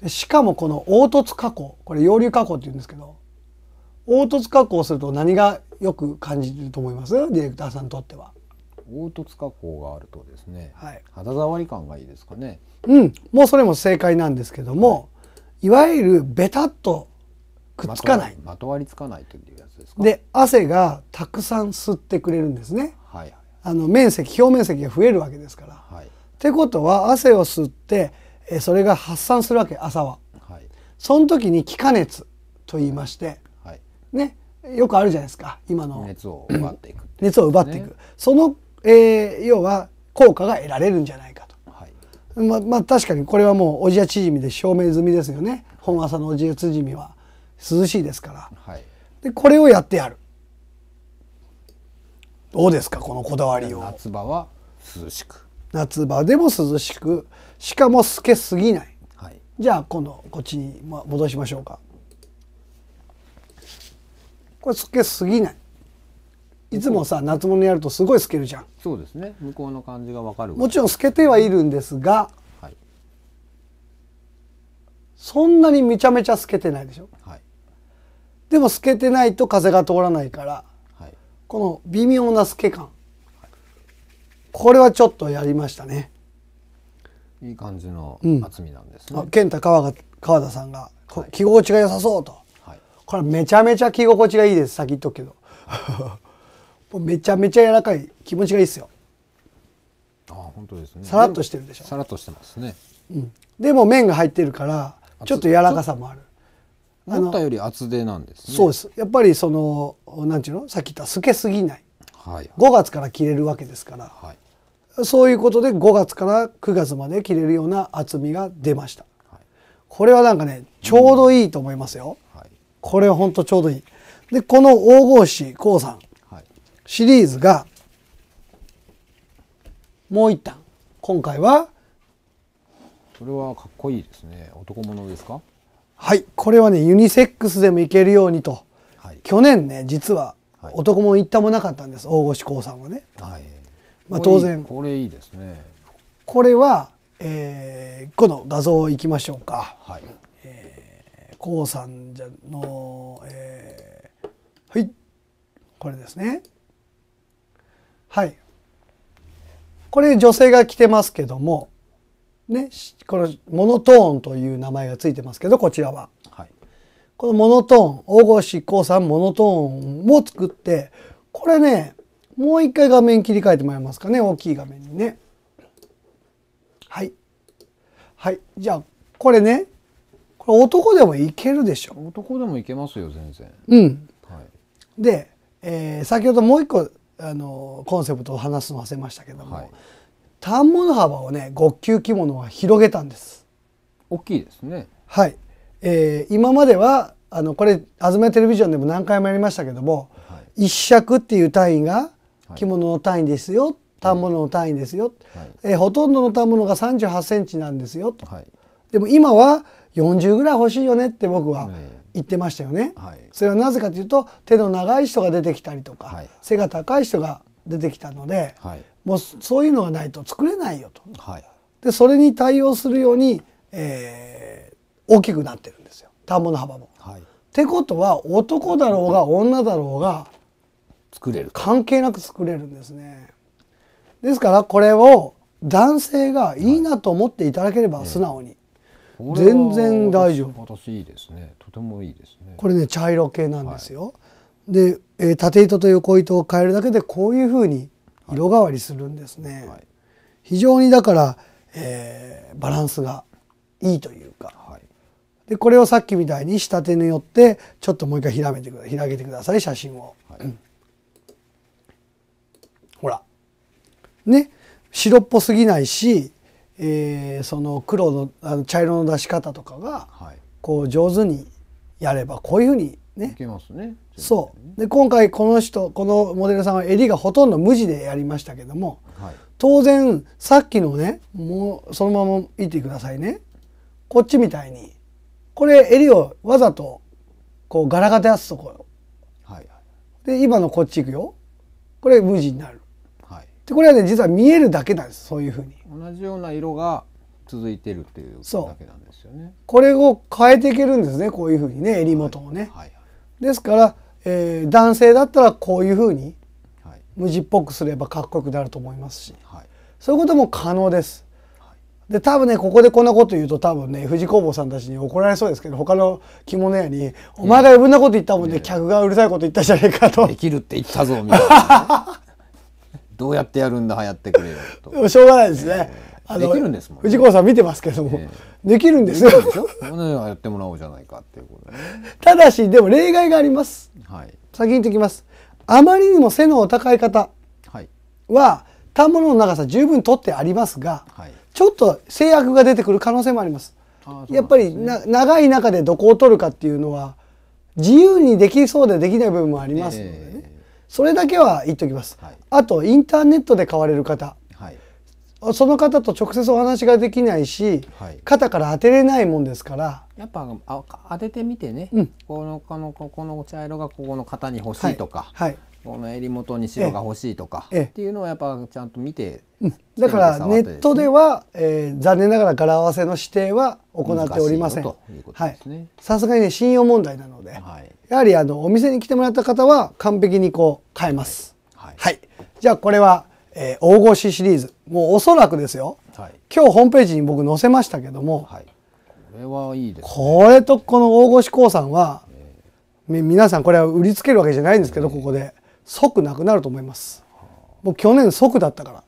でしかもこの凹凸加工これ溶流加工って言うんですけど凹凸加工すると何がよく感じると思いますディレクターさんにとっては。凹凸加工があるとですね、はい、肌触り感がいいですかね。うん、もうそれも正解なんですけども、はい、いわゆるベタっとくっつかないまとわりつかないというやつですかで汗がたくさん吸ってくれるんですねあの面積表面積が増えるわけですから。はい、ってことは汗を吸ってそれが発散するわけ朝は、はい、その時に気化熱と言いまして、はい、ね、よくあるじゃないですか今の <clears throat> 熱を奪っていく、ね、熱を奪っていくその、えー、要は効果が得られるんじゃないかと、ままあ確かにこれはもうおじや縮みで証明済みですよね本朝のおじや縮みは涼しいですから、でこれをやってやるどうですかこのこだわりを夏場は涼しく夏場でも涼しくしかも透けすぎない、はい、じゃあ今度こっちに戻しましょうかこれ透けすぎないいつもさ夏物やるとすごい透けるじゃんそうですね向こうの感じがわかるもちろん透けてはいるんですが、はい、そんなにめちゃめちゃ透けてないでしょ、はい、でも透けてないと風が通らないからこの微妙な透け感これはちょっとやりましたねいい感じの厚みなんですね、うん、健太川が川田さんが、はい、着心地が良さそうと、はい、これめちゃめちゃ着心地がいいです先言っとくけど <laughs> めちゃめちゃ柔らかい気持ちがいいですよあ本当ですねさらっとしてるでしょさらっとしてますね、うん、でも麺が入ってるからちょっと柔らかさもある思ったより厚手なんです、ね、そうですやっぱりそのなんて言うのさっき言った透けすぎない、はい、5月から着れるわけですから、はい、そういうことで5月から9月まで着れるような厚みが出ました、はい、これはなんかねちょうどいいと思いますよ、うんはい、これはほんとちょうどいいでこの黄金紙黄さん、はい、シリーズがもう一旦今回はそれはかっこいいですね男物ですかはい、これはねユニセックスでもいけるようにと、はい、去年ね実は男もったもなかったんです、はい、大越光さんはね、はい、まあ、当然これいいですねこれは、えー、この画像いきましょうか、はいえー、光さんじゃの、えー、はいこれですねはいこれ女性が着てますけどもね、このモノトーンという名前がついてますけどこちらは、はい、このモノトーン大越光さんモノトーンも作ってこれねもう一回画面切り替えてもらえますかね大きい画面にねはいはいじゃあこれねこれ男でもいけるでしょ男でもいけますよ全然うん、はい、で、えー、先ほどもう一個あのコンセプトを話すの忘れましたけども、はい反物幅をね極球着物は広げたんです大きいですねはい、えー、今まではあのこれ「あずめテレビジョン」でも何回もやりましたけども、はい、一尺っていう単位が着物の単位ですよ、はい、反物の単位ですよ、はい、えー、ほとんどの反物が3 8センチなんですよと、はい、でも今は40ぐらい欲しいよねって僕は言ってましたよね、はい、それはなぜかというと手の長い人が出てきたりとか、背が高い人が出てきたので、はい、もうそういうのがないと作れないよと、はい、でそれに対応するように、えー、大きくなってるんですよ田んぼの幅も。はい、ってことは男だろうが女だろうが作れる関係なく作れるんですね。ですからこれを男性がいいなと思っていただければ素直に、はい、全然大丈夫私いいですねとてもいいですねこれね茶色系なんですよ、はい、で、えー、縦糸と横糸を変えるだけでこういうふうに色変わりするんですね。はい、非常にだから、えー、バランスがいいというか、はい、でこれをさっきみたいに下手によってちょっともう一回開めてくだ開けてください写真を、はいうん、ほらね白っぽすぎないし、えー、その黒のあの茶色の出し方とかが、こう上手にやればこういうふうにね。いけますね。そうで今回この人このモデルさんは襟がほとんど無地でやりましたけども、はい、当然さっきのねもうそのまま見てくださいねこっちみたいにこれ襟をわざとこう柄が出すところ、はいはい、で今のこっちいくよこれ無地になる、はい、でこれはね実は見えるだけなんですそういうふうに。同じような色が続いてるっていうだけなんですよね。これを変えていけるんですねこういうふうにね襟元をね。はい、はいですから、えー、男性だったらこういうふうに無地っぽくすればかっこよくなると思いますし、はい、そういうことも可能です。はい、で多分ねここでこんなこと言うと多分ね藤工房さんたちに怒られそうですけど他の着物屋に「お前が余分なこと言ったもんで、ね、客がうるさいこと言ったじゃねえか」と。できるって言ったぞみたいな。<laughs> どうやってやるんだはやってくれよと。しょうがないですね。えーあできるんですもん、ね、藤子さん見てますけども、えー、できるんですよ。でしょやってもらおうじゃないかっていうこと、ね、ただしでも例外があります。はい、先に言ってきます。あまりにも背のお高い方は、反物の長さ十分取ってありますが、はい、ちょっと制約が出てくる可能性もあります。すね、やっぱり長い中でどこを取るかっていうのは自由にできそうでできない部分もありますのでね、えー、それだけは言っておきます、はい、あとインターネットで買われる方その方と直接お話ができないし、はい、肩から当てれないもんですからやっぱあ当ててみてね、うん、このこのこの茶色がここの肩に欲しいとか、はい、はい、この襟元に白が欲しいとか、ええっていうのをやっぱちゃんと見て、だからネットでは、えー、残念ながら柄合わせの指定は行っておりませんさすがに、ね、信用問題なので、はい、やはりあのお店に来てもらった方は完璧にこう変えます。はい、はい、じゃあこれはえー、大越シリーズもうおそらくですよ、はい、今日ホームページに僕載せましたけども、はい、これはいいです、ね、これとこの大越興産は、えー、皆さんこれは売りつけるわけじゃないんですけど、えー、ここで即なくなると思いますもう去年即だったから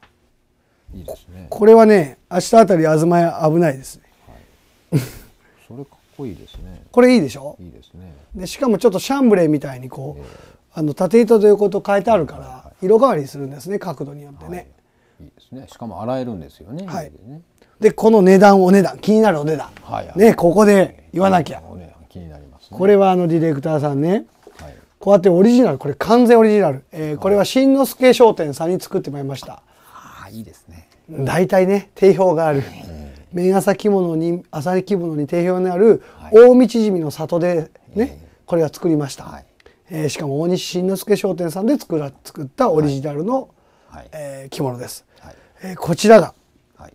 いいですねこれはね明日あたり東屋危ないですね、はい、<laughs> それかっこいいですねこれいいでしょいいですねでしかもちょっとシャンブレーみたいにこう、えー、あの縦糸と横と変えてあるから、色変わりするんですね角度によってね、はい、いいですねしかも洗えるんですよね、はい、でこの値段お値段気になるお値段、はいはい、ねここで言わなきゃ、お値段気になります、ね、これはあのディレクターさんね、はい、こうやってオリジナルこれ完全オリジナル、えー、これは新之助商店さんに作ってもらいました、ああいいですね大体ね定評がある、面朝着物に朝着物に定評のある大道縮みの里でね、これは作りました、はいえー、しかも大西新之助商店さんで作ら作ったオリジナルの、はい、えー、着物です、はい、えー、こちらが、はい、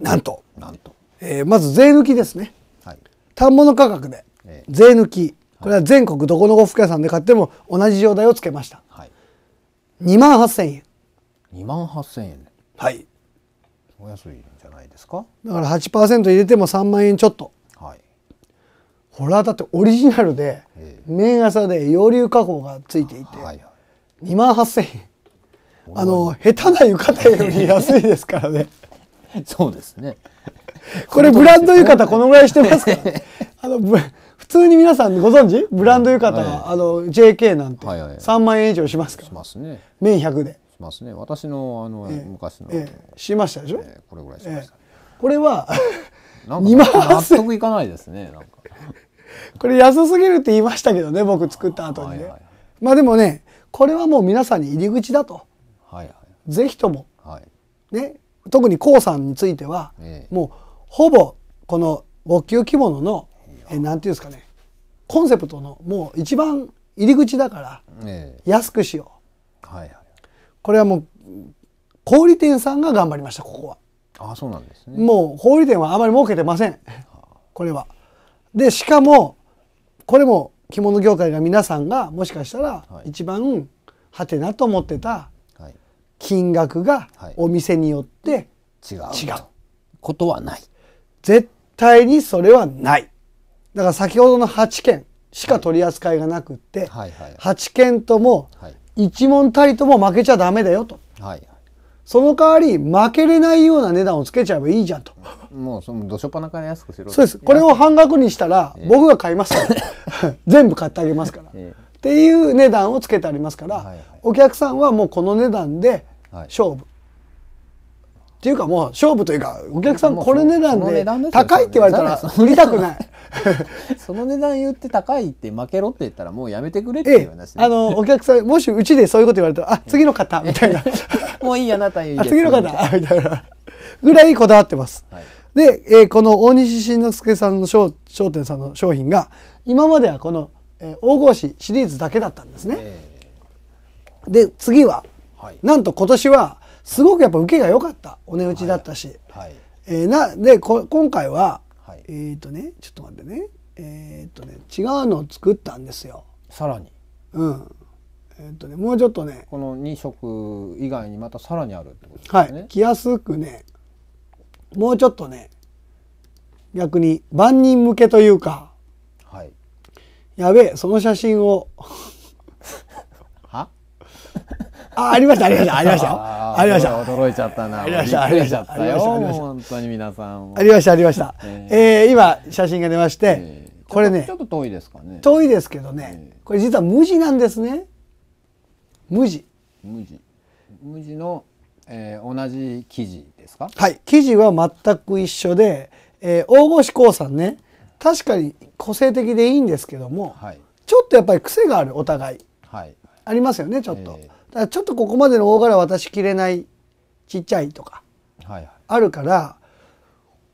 なんとなんと、えー、まず税抜きですね、はい、反物価格で税抜き、これは全国どこの呉服屋さんで買っても同じ状態をつけました、はい、2万8000円2万8000円はいお安いんじゃないですかだから8%入れても3万円ちょっとホラーだってオリジナルで、麺朝で洋流加工がついていて、2万8千円。あの、下手な浴衣より安いですからね。<laughs> そうですね。<laughs> これブランド浴衣このぐらいしてますから、ね、<laughs> あの普通に皆さんご存知ブランド浴衣は、あの JK なんて3万円以上しますから、しますね麺100でしますね私のあの、昔の、しましたでしょ、えー、これぐらいしました、これは2万千円。納得いかないですねなんかこれ安すぎるって言いましたけどね僕作った後にね、まあでもねこれはもう皆さんに入り口だと、はいはい、ぜひとも、はい、ね特に k さんについては、えー、もうほぼこの5級着物の何、えなんていうんですかねコンセプトのもう一番入り口だから、えー、安くしよう、はいはい、これはもう小売店さんが頑張りましたここはあそうなんですねもう小売店はあまり儲けてませんこれはでしかもこれも着物業界が皆さんがもしかしたら一番はてなと思ってた金額がお店によって違う,、違うことはない絶対にそれはないだから先ほどの8件しか取り扱いがなくって、8件とも1問たりとも負けちゃダメだよと、はいその代わり負けれないような値段をつけちゃえばいいじゃんと。もうそのどしょっぱなから安くしろそうですこれを半額にしたら僕が買いますから、ええ、全部買ってあげますから、えっていう値段をつけてありますから、はいはい、お客さんはもうこの値段で勝負、はいっていうかもう勝負というかお客さんこれ値段で高いって言われたら売りたくない <laughs> その値段言って高いって負けろって言ったらもうやめてくれっていう話、ね、あのお客さんもしうちでそういうこと言われたら「あ次の方」みたいな「<laughs> もういいあなたいう次の方」みたいなぐらいこだわってます。はいで、えー、この大西慎之介さんの商商店さんの商品が今まではこの、えー、黄金シリーズだけだったんですね。えー、で次は、はい、なんと今年はすごくやっぱ受けが良かったお値打ちだったし、はいはい、えー、なで今回は、はい、えー、っ、とねちょっと待ってねえー、っ、とね違うのを作ったんですよさらにうんえー、っ、とねもうちょっとねこの2色以外にまたさらにあるってことですねはい着やすくねもうちょっとね逆に万人向けというか、はい、やべえその写真をあありましたありましたありましたありました驚いちゃったなありましたありましたありました本当に皆さんありましたありましたえ今写真が出ましてこれねちょっと遠いですかね遠いですけどねこれ実は無地なんですね無地無地無地のえ同じ生地ですかはい生地は全く一緒でえ大越光さんね確かに個性的でいいんですけどもちょっとやっぱり癖があるお互いありますよねちょっと。らちょっとここまでの大柄渡しきれないちっちゃいとか、あるから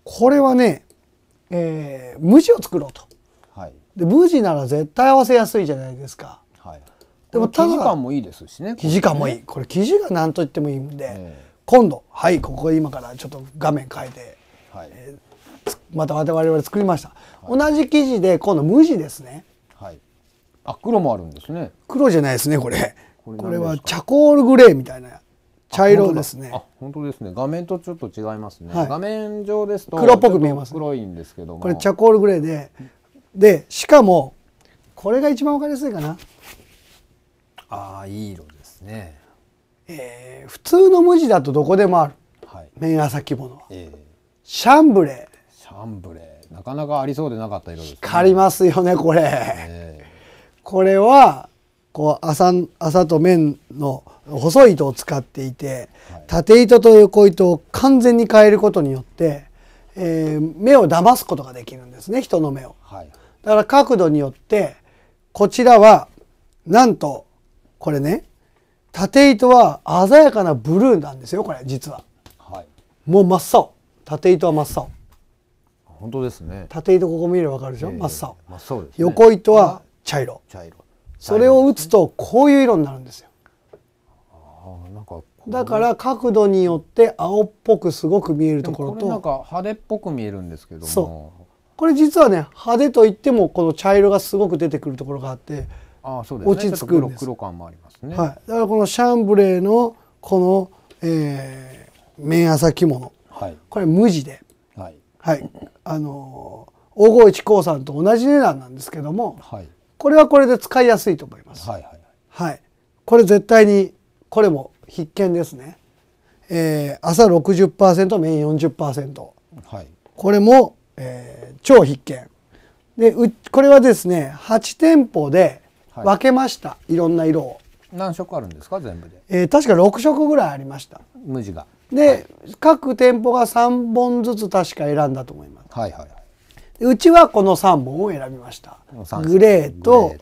これはね、えー、無地を作ろうと、はい、で無地なら絶対合わせやすいじゃないですか、はい、でもただ生地感もいいですしね生地感もいい、ね、これ生地が何と言ってもいいんで、えー、今度はいここ今からちょっと画面変えて、はいえー、また我々作りました、はい、同じ生地で今度無地ですねはいあ黒もあるんですね黒じゃないですねこれこれこれはチャコールグレーみたいな茶色ですねあ本当ですね画面とちょっと違いますね、はい、画面上ですと黒っぽく見えます、黒いんですけどもこれチャコールグレーででしかもこれが一番わかりやすいかなああいい色ですねえー、普通の無地だとどこでもある、はい、面朝着物は、えー、シャンブレーシャンブレーなかなかありそうでなかった色です、ね、光りますよねこれ、えー、これはこう麻麻と面の細い糸を使っていて縦糸と横糸を完全に変えることによって、えー、目を騙すことができるんですね人の目を、はい、だから角度によってこちらはなんとこれね縦糸は鮮やかなブルーなんですよこれ実は、はい、もう真っ青縦糸は真っ青本当ですね縦糸ここ見ればわかるでしょ、えー、真っ青、ね、横糸は茶色茶色それを打つとこういう色になるんですよ。だから角度によって青っぽくすごく見えるところとなんか派手っぽく見えるんですけどもこれ実はね派手といってもこの茶色がすごく出てくるところがあってあそうです、ね、落ち着くんです黒感もありますね、はい、だからこのシャンブレーのこの、えー、綿朝着物、はい、これ無地で、はいはい、あの大河内一光さんと同じ値段なんですけども、はい、これはこれで使いやすいと思います。はい、はいはい、これ絶対にこれも必見ですね。えー、朝60%麺40%、はい、これも、えー、超必見でこれはですね8店舗で分けました、はい、いろんな色を何色あるんですか全部で、えー、確か6色ぐらいありました無地がで、はい、各店舗が3本ずつ確か選んだと思いますはいはいはいうちはこの3本を選びましたグレーと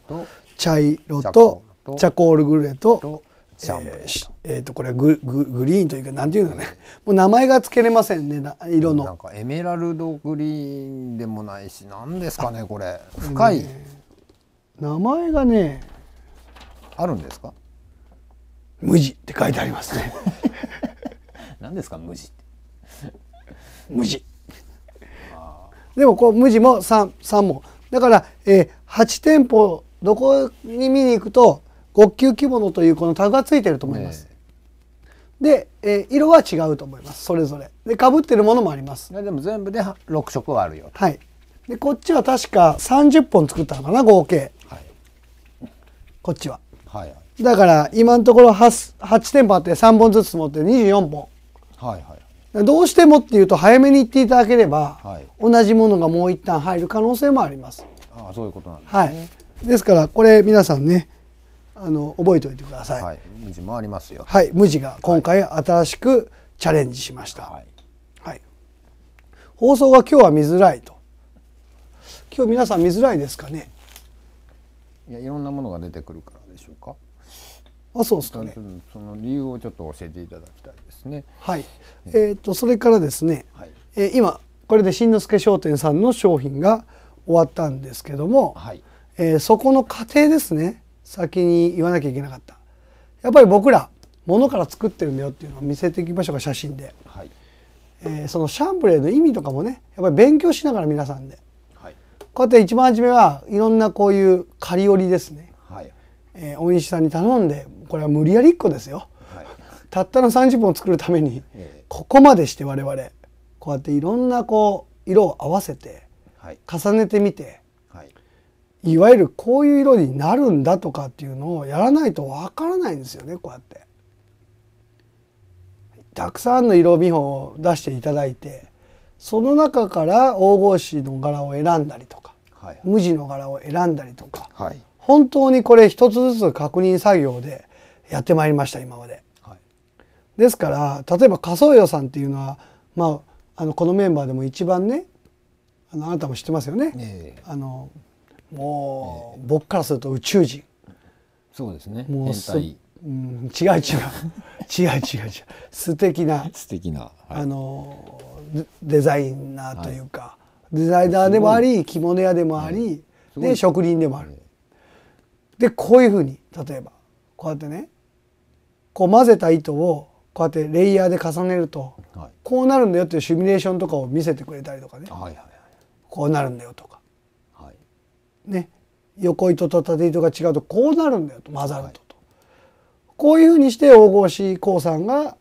茶色とチャコールグレーとえー、えー、とこれグググリーンというか何ていうのね、<laughs> もう名前が付けれませんね色のなんかエメラルドグリーンでもないし何ですかねこれ深い、ね、名前がねあるんですか無地って書いてありますね何 <laughs> ですか無地無地でもこう無地も 3, 3も。だから、えー、8店舗どこに見に行くと極級着物」というこのタグがついてると思います。で、えー、色は違うと思いますそれぞれ。でかぶってるものもあります。でも全部で6色はあるよ。はい。でこっちは確か30本作ったのかな合計。はい、こっちは。はい、だから今のところ 8, 8店舗あって3本ずつ持って24本。はいはいどうしてもっていうと早めに言っていただければ、はい、同じものがもう一旦入る可能性もあります。ああそういうことなんですね、ねはい、ですからこれ皆さんねあの覚えておいてください。はい、無地もありますよ。はい、無地が今回新しくチャレンジしました。はい、はい、放送が今日は見づらいと。今日皆さん見づらいですかね。いやいろんなものが出てくるからでしょうか。あそうですかねその理由をちょっと教えていただきたいですねはい、えー、っとそれからですね、はい、えー、今これで新之助商店さんの商品が終わったんですけども、はい、えー、そこの過程ですね先に言わなきゃいけなかったやっぱり僕ら物から作ってるんだよっていうのを見せていきましょうか写真で、はい、えー、そのシャンプレーの意味とかもねやっぱり勉強しながら皆さんで、はい、こうやって一番初めはいろんなこういう仮織りですね、はい、えー、お医者さんに頼んでこれは無理やりっ個ですよ、はい、たったの30本作るためにここまでして我々こうやっていろんなこう色を合わせて重ねてみて、はい、いわゆるこういう色になるんだとかっていうのをやらないとわからないんですよねこうやって。たくさんの色見本を出していただいてその中から黄金紙の柄を選んだりとか、はい、無地の柄を選んだりとか、はい、本当にこれ一つずつ確認作業でやってまいりました今まで。はい、ですから例えば仮想予算っていうのは、まあ、あのこのメンバーでも一番ねあのあなたも知ってますよね。えー、あのもう、えー、僕からすると宇宙人。そうですね。もううん、違う違う <laughs> 違う違う違う素敵な素敵な、はい、あのデザイナーというか、はい、デザイナーでもあり着物屋でもあり、で職人でもある。でこういうふうに例えばこうやってねこう混ぜた糸をこうやってレイヤーで重ねると、こうなるんだよっていうシミュレーションとかを見せてくれたりとかね、こうなるんだよとか、ね横糸と縦糸が違うとこうなるんだよと混ざるとと、こういうふうにして大越興産が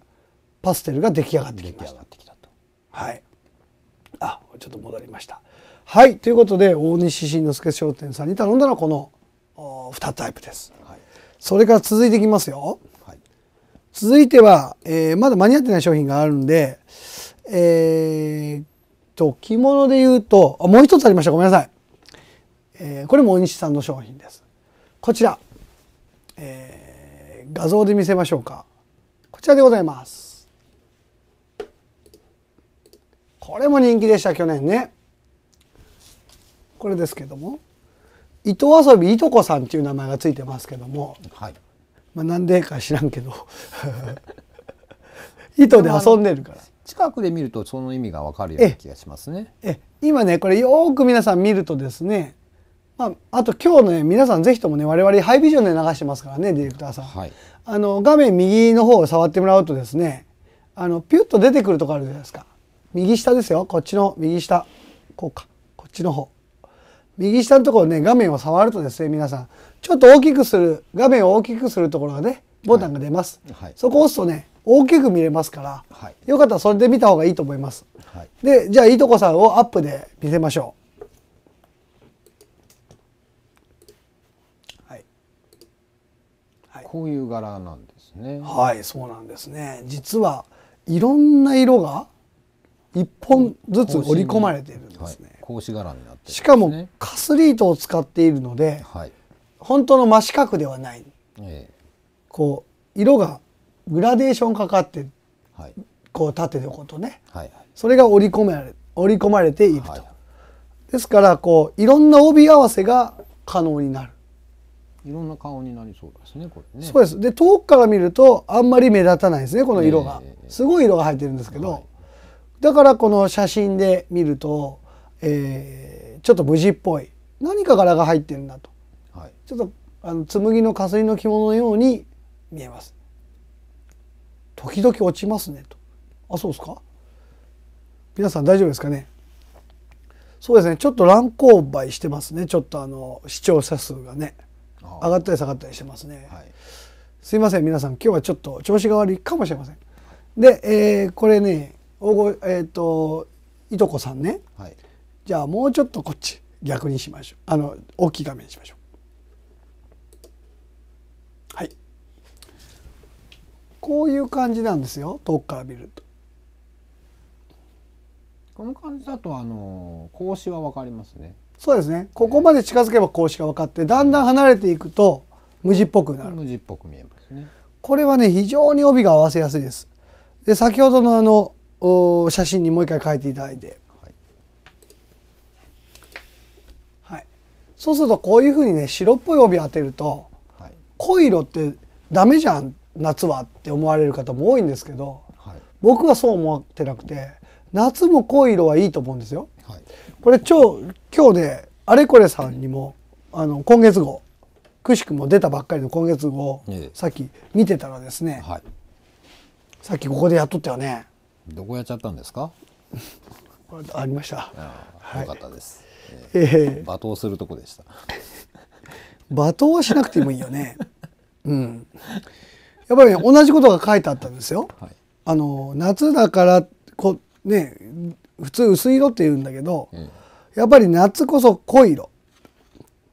パステルが出来上がってきましたはいあちょっと戻りましたはいということで大西新之助商店さんに頼んだのはこの2タイプです、はい、それから続いていきますよ続いては、えー、まだ間に合ってない商品があるんで、えー、と、着物で言うと、あ、もう一つありました。ごめんなさい。えー、これも大西さんの商品です。こちら、えー、画像で見せましょうか。こちらでございます。これも人気でした、去年ね。これですけども。糸遊びいとこさんっていう名前がついてますけども、はい、まあ、なんでか知らんけど <laughs> 糸で遊んでるから。近くで見るとその意味がわかるような気がしますね。え今ねこれよく皆さん見るとですね、まあ、あと今日ね皆さんぜひともね我々ハイビジョンで流してますからねディレクターさん、はい、あの画面右の方を触ってもらうとですねあのピュッと出てくるとこあるじゃないですか右下ですよこっちの右下こうかこっちの方右下のところね画面を触るとですね皆さんちょっと大きくする画面を大きくするところがねボタンが出ます、はい、そこを押すとね大きく見れますから、はい、よかったらそれで見た方がいいと思います、はい、でじゃあいとこさんをアップで見せましょうはい、はい、こういう柄なんですねはいそうなんですね実はいろんな色が1本ずつ織り込まれているんですね、格子柄になって、しかもカスリートを使っているので、はい、本当の真四角ではない、ええ、こう色がグラデーションかかって、はい、こう縦のことね、はいはい、それが織り込められ織り込まれていると、はい、ですからこういろんな帯合わせが可能になるいろんな顔になりそうですねこれねそうですで遠くから見るとあんまり目立たないですねこの色が、えー、すごい色が入ってるんですけど、はい、だからこの写真で見るとえー、ちょっと無事っぽい何か柄が入ってるんだと、はい、ちょっとあの紬のかすりの着物のように見えます。時々落ちますねと。あそうですか皆さん大丈夫ですかねそうですねちょっと乱勾配してますねちょっとあの視聴者数がね上がったり下がったりしてますね、はい、すいません皆さん今日はちょっと調子が悪いかもしれませんで、えー、これね大御えっ、ー、といとこさんね、はいじゃあもうちょっとこっち逆にしましょうあの大きい画面にしましょうはいこういう感じなんですよ遠くから見るとこの感じだとあの格子は分かりますねそうですねここまで近づけば格子が分かってだんだん離れていくと無地っぽくなる無地っぽく見えますねこれはね非常に帯が合わせやすいですで先ほどのあの写真にもう一回書いていただいてそうするとこういうふうにね白っぽい帯当てると、はい、濃い色ってダメじゃん夏はって思われる方も多いんですけど、はい、僕はそう思ってなくて夏も濃い色はいいと思うんですよ。はい、これ超今日ねあれこれさんにもあの今月号くしくも出たばっかりの今月号、さっき見てたらですね、はい、さっきここでやっとったよねどこやっちゃったんですか <laughs> ありました、よかったですえー、罵倒するとこでした罵倒はしなくてもいいよねうんやっぱり、ね、同じことが書いてあったんですよ、はい、あの夏だからこね普通薄い色って言うんだけど、うん、やっぱり夏こそ濃い色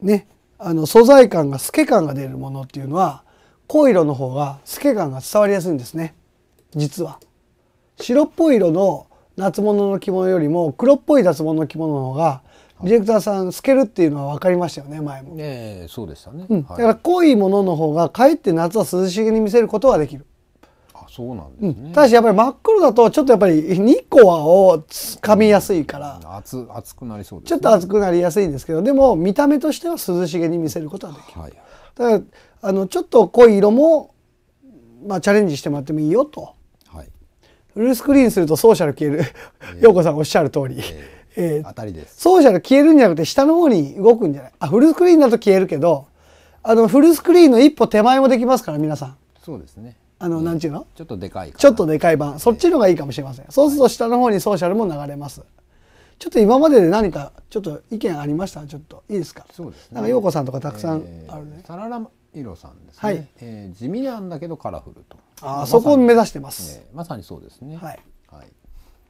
ねあの素材感が透け感が出るものっていうのは濃い色の方が透け感が伝わりやすいんですね実は白っぽい色の夏物の着物よりも黒っぽい夏物の着物の方がディレクターさん透けるっていうのは分かりましたよね前も、えそうでしたね、うん、だから濃いものの方がかえって夏は涼しげに見せることはできるあそうなんです、ねうん、ただしやっぱり真っ黒だとちょっとやっぱり日光はをつかみやすいから、うんくなりそうです、ね、ちょっと熱くなりやすいんですけどでも見た目としては涼しげに見せることはできる、はい、だからあのちょっと濃い色も、まあ、チャレンジしてもらってもいいよと、はい、フルスクリーンするとソーシャル消える陽子さんおっしゃる通り、えーえー、走者が消えるんじゃなくて下の方に動くんじゃないあフルスクリーンだと消えるけどあのフルスクリーンの一歩手前もできますから皆さんそうですねあの、うん、なんちゅうのちょっとでかいちょっとでかい版、そっちのがいいかもしれませんそうすると下の方にソーシャルも流れます、はい、ちょっと今までで何かちょっと意見ありましたちょっといいですかそうです、ね、なんか陽子さんとかたくさんあるね、えー、サラライロさんですね、はい、えー、地味なんだけどカラフルとあ、ま、そこを目指してます、ね、まさにそうですねはい、はい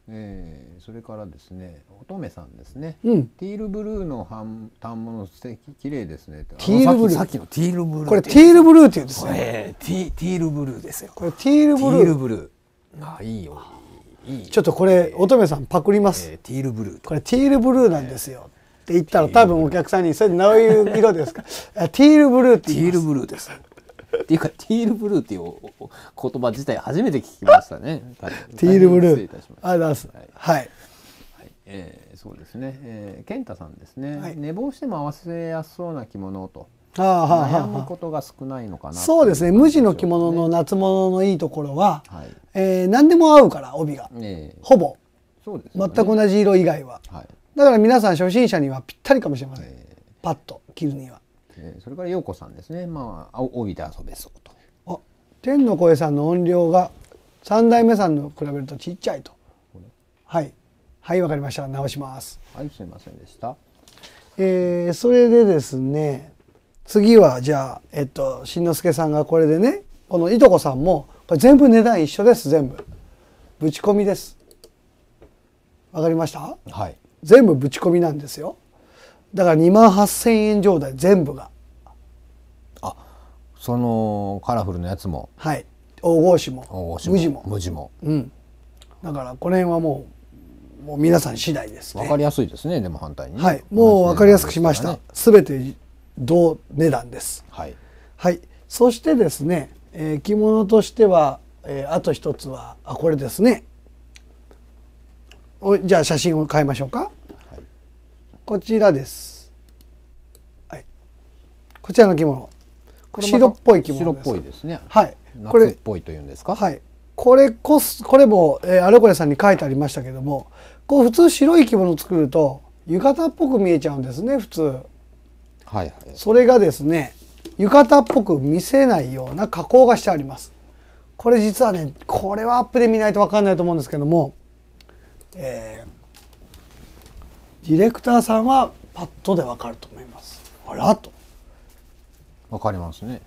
えー、それからですね乙女さんですね、うん、ティールブルーの反物素敵綺麗ですねティールブルーさっきのティールブルーこれティールブルーっていうんですねティティールブルーですよこれティールブルーティールブルーあいいよいいちょっとこれ、乙女さんパクります、えー、ティールブルーこれティールブルーなんですよ、って言ったら多分お客さんに「それどういう色ですか?」「ティールブルー」って言いますティールブルーですっていうかティールブルーっていう言葉自体初めて聞きましたね。<laughs> ティールブルー。ありがとうございます。はい。はいえー、そうですね、えー、健太さんですね、はい、寝坊しても合わせやすそうな着物と悩むことが少ないのかな、そうですね無地の着物の夏物のいいところは、はい、えー、何でも合うから帯が、えー、ほぼそうです、ね、全く同じ色以外は、はい、だから皆さん初心者にはぴったりかもしれません、えー、パッと着るにはえー、それから陽子さんですね。まあ、帯で遊べそうと。あ、天の声さんの音量が三代目さんの比べるとちっちゃいと。はい。はい、わかりました。直します。はい、すみませんでした。えー、それでですね、次はじゃあ、えっと、しんのすけさんがこれでね、このいとこさんも、これ全部値段一緒です、全部。ぶち込みです。わかりましたはい。全部ぶち込みなんですよ。だから2万8000円状態、全部が。そのカラフルなやつもはい大郷紙も大無地も無地も、うん、だからこの辺はもうもう皆さん次第ですわ、ね、かりやすいですねでも反対に、はいもうわかりやすくしましたすべ、ね、て同値段ですはい、はい、そしてですね、えー、着物としては、えー、あと一つはあこれですねおじゃあ写真を変えましょうか、はい、こちらです、はい、こちらの着物白っぽい着物白っぽいですね。はい。これっぽいというんですか。はい。これこすこれも、えー、アルコレさんに書いてありましたけども、こう普通白い着物を作ると浴衣っぽく見えちゃうんですね普通。はいはい。それがですね浴衣っぽく見せないような加工がしてあります。これ実はねこれはアップで見ないと分かんないと思うんですけども、えー、ディレクターさんはパッとで分かると思います。あらと。わかりますね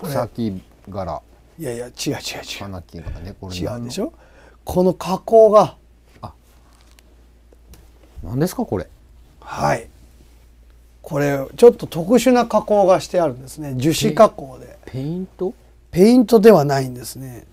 草木柄いやいや違う違う違う花木柄ねこれ違うでしょこの加工があ何ですかこれはいこれちょっと特殊な加工がしてあるんですね樹脂加工でペイントペイントではないんですね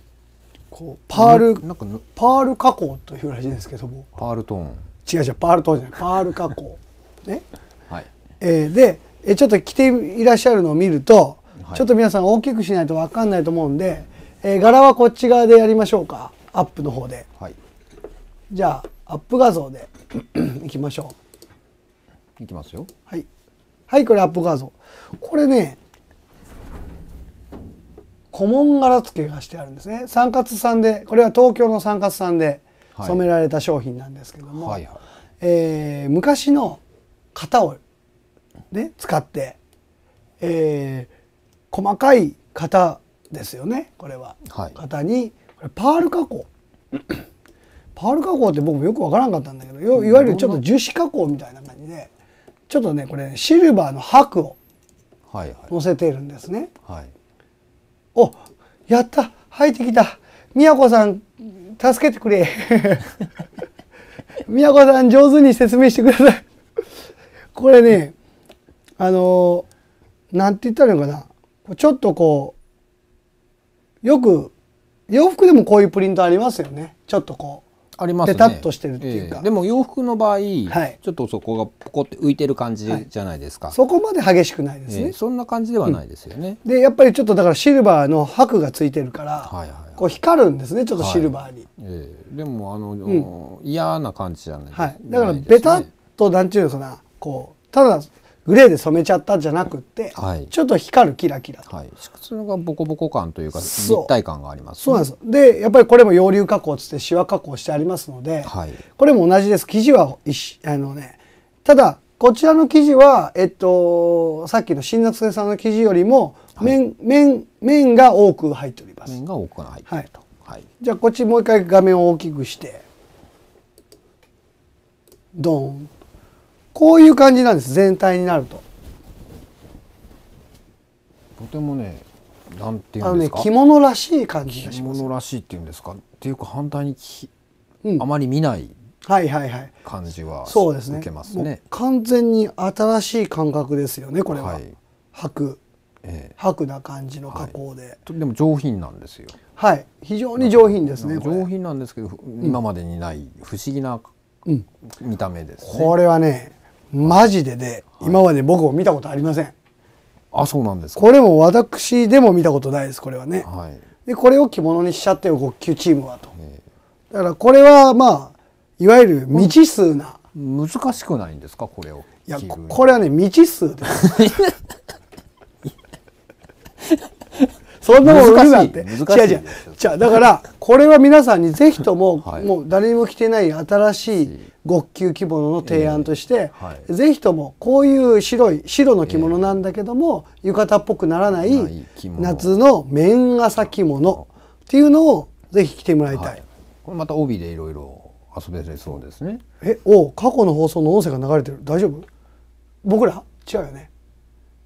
こうパールなんかパール加工というらしいんですけどもパールトーン違う違うパールトーンじゃないパール加工 <laughs> ね、はいえー、でえちょっと着ていらっしゃるのを見ると、はい、ちょっと皆さん大きくしないと分かんないと思うんで、えー、柄はこっち側でやりましょうかアップの方で、はい、じゃあアップ画像でい <coughs> きましょういきますよはいはいこれアップ画像これね古文柄付けがしてあるんですね三活さんでこれは東京の三活さんで染められた商品なんですけども、はいはいはい、えー、昔の型をね、使って、えー、細かい型ですよねこれは、はい、型にこれパール加工 <coughs> パール加工って僕もよく分からなかったんだけどいわゆるちょっと樹脂加工みたいな感じでちょっとねこれ、ね、シルバーの箔を載せているんですね。はいはい、おやった入ってきた宮子さん助けてくれ <laughs> 宮子さん上手に説明してくださいこれねあのなんて言ったらいいのかなちょっとこうよく洋服でもこういうプリントありますよねちょっとこう。ありますね。ペタッとしてるっていうか、えー、でも洋服の場合、はい、ちょっとそこがポコって浮いてる感じじゃないですか。はい、そこまで激しくないですね、えー、そんな感じではないですよね、うん、で、やっぱりちょっとだからシルバーの箔がついてるから、はいはい、こう光るんですね。ちょっとシルバーに。はい、えー、でもあの嫌、うん、な感じじゃない。ではい。だからベタッとなんていうのかな、こうただグレーで染めちゃったじゃなくて、はい、ちょっと光るキラキラと、はい、それがボコボコ感というか立体感があります、ね、そうなんですでやっぱりこれも溶流加工つってシワ加工してありますので、はい、これも同じです生地はあのねただこちらの生地は、えっと、さっきの新夏生さんの生地よりも面はい、面面が多く入っております面が多く入ってると、はい、じゃあこっちもう一回画面を大きくしてドンこういう感じなんです全体になると。とてもねなんていうんですか、ね、着物らしい感じがします着物らしいっていうんですかっていうか反対にき、うん、あまり見ないはいはいはい感じはそうですね受けますね完全に新しい感覚ですよねこれは、はい、白、ええ、白な感じの加工で、はい、でも上品なんですよはい非常に上品ですね上品なんですけど、うん、今までにない不思議な見た目です、ねこれはねマジでね、今まで僕も見たことありません。あ、そうなんですこれも私でも見たことないです、これはね。はい、で、これを着物にしちゃってよ、極級チームはと。だからこれはまあ、いわゆる未知数な。難しくないんですか、これを。いや、これはね、未知数です。<laughs> そんなもん売るいって。違う違う。じゃだから、これは皆さんにぜひとも、もう誰も着てない新しい極級着物の提案として、えーはい、ぜひともこういう白い白の着物なんだけども、えー、浴衣っぽくならない夏の綿朝着物っていうのをぜひ着てもらいたい、はい、これまた帯でいろいろ遊べそうですねえお過去の放送の音声が流れてる大丈夫僕ら違うよね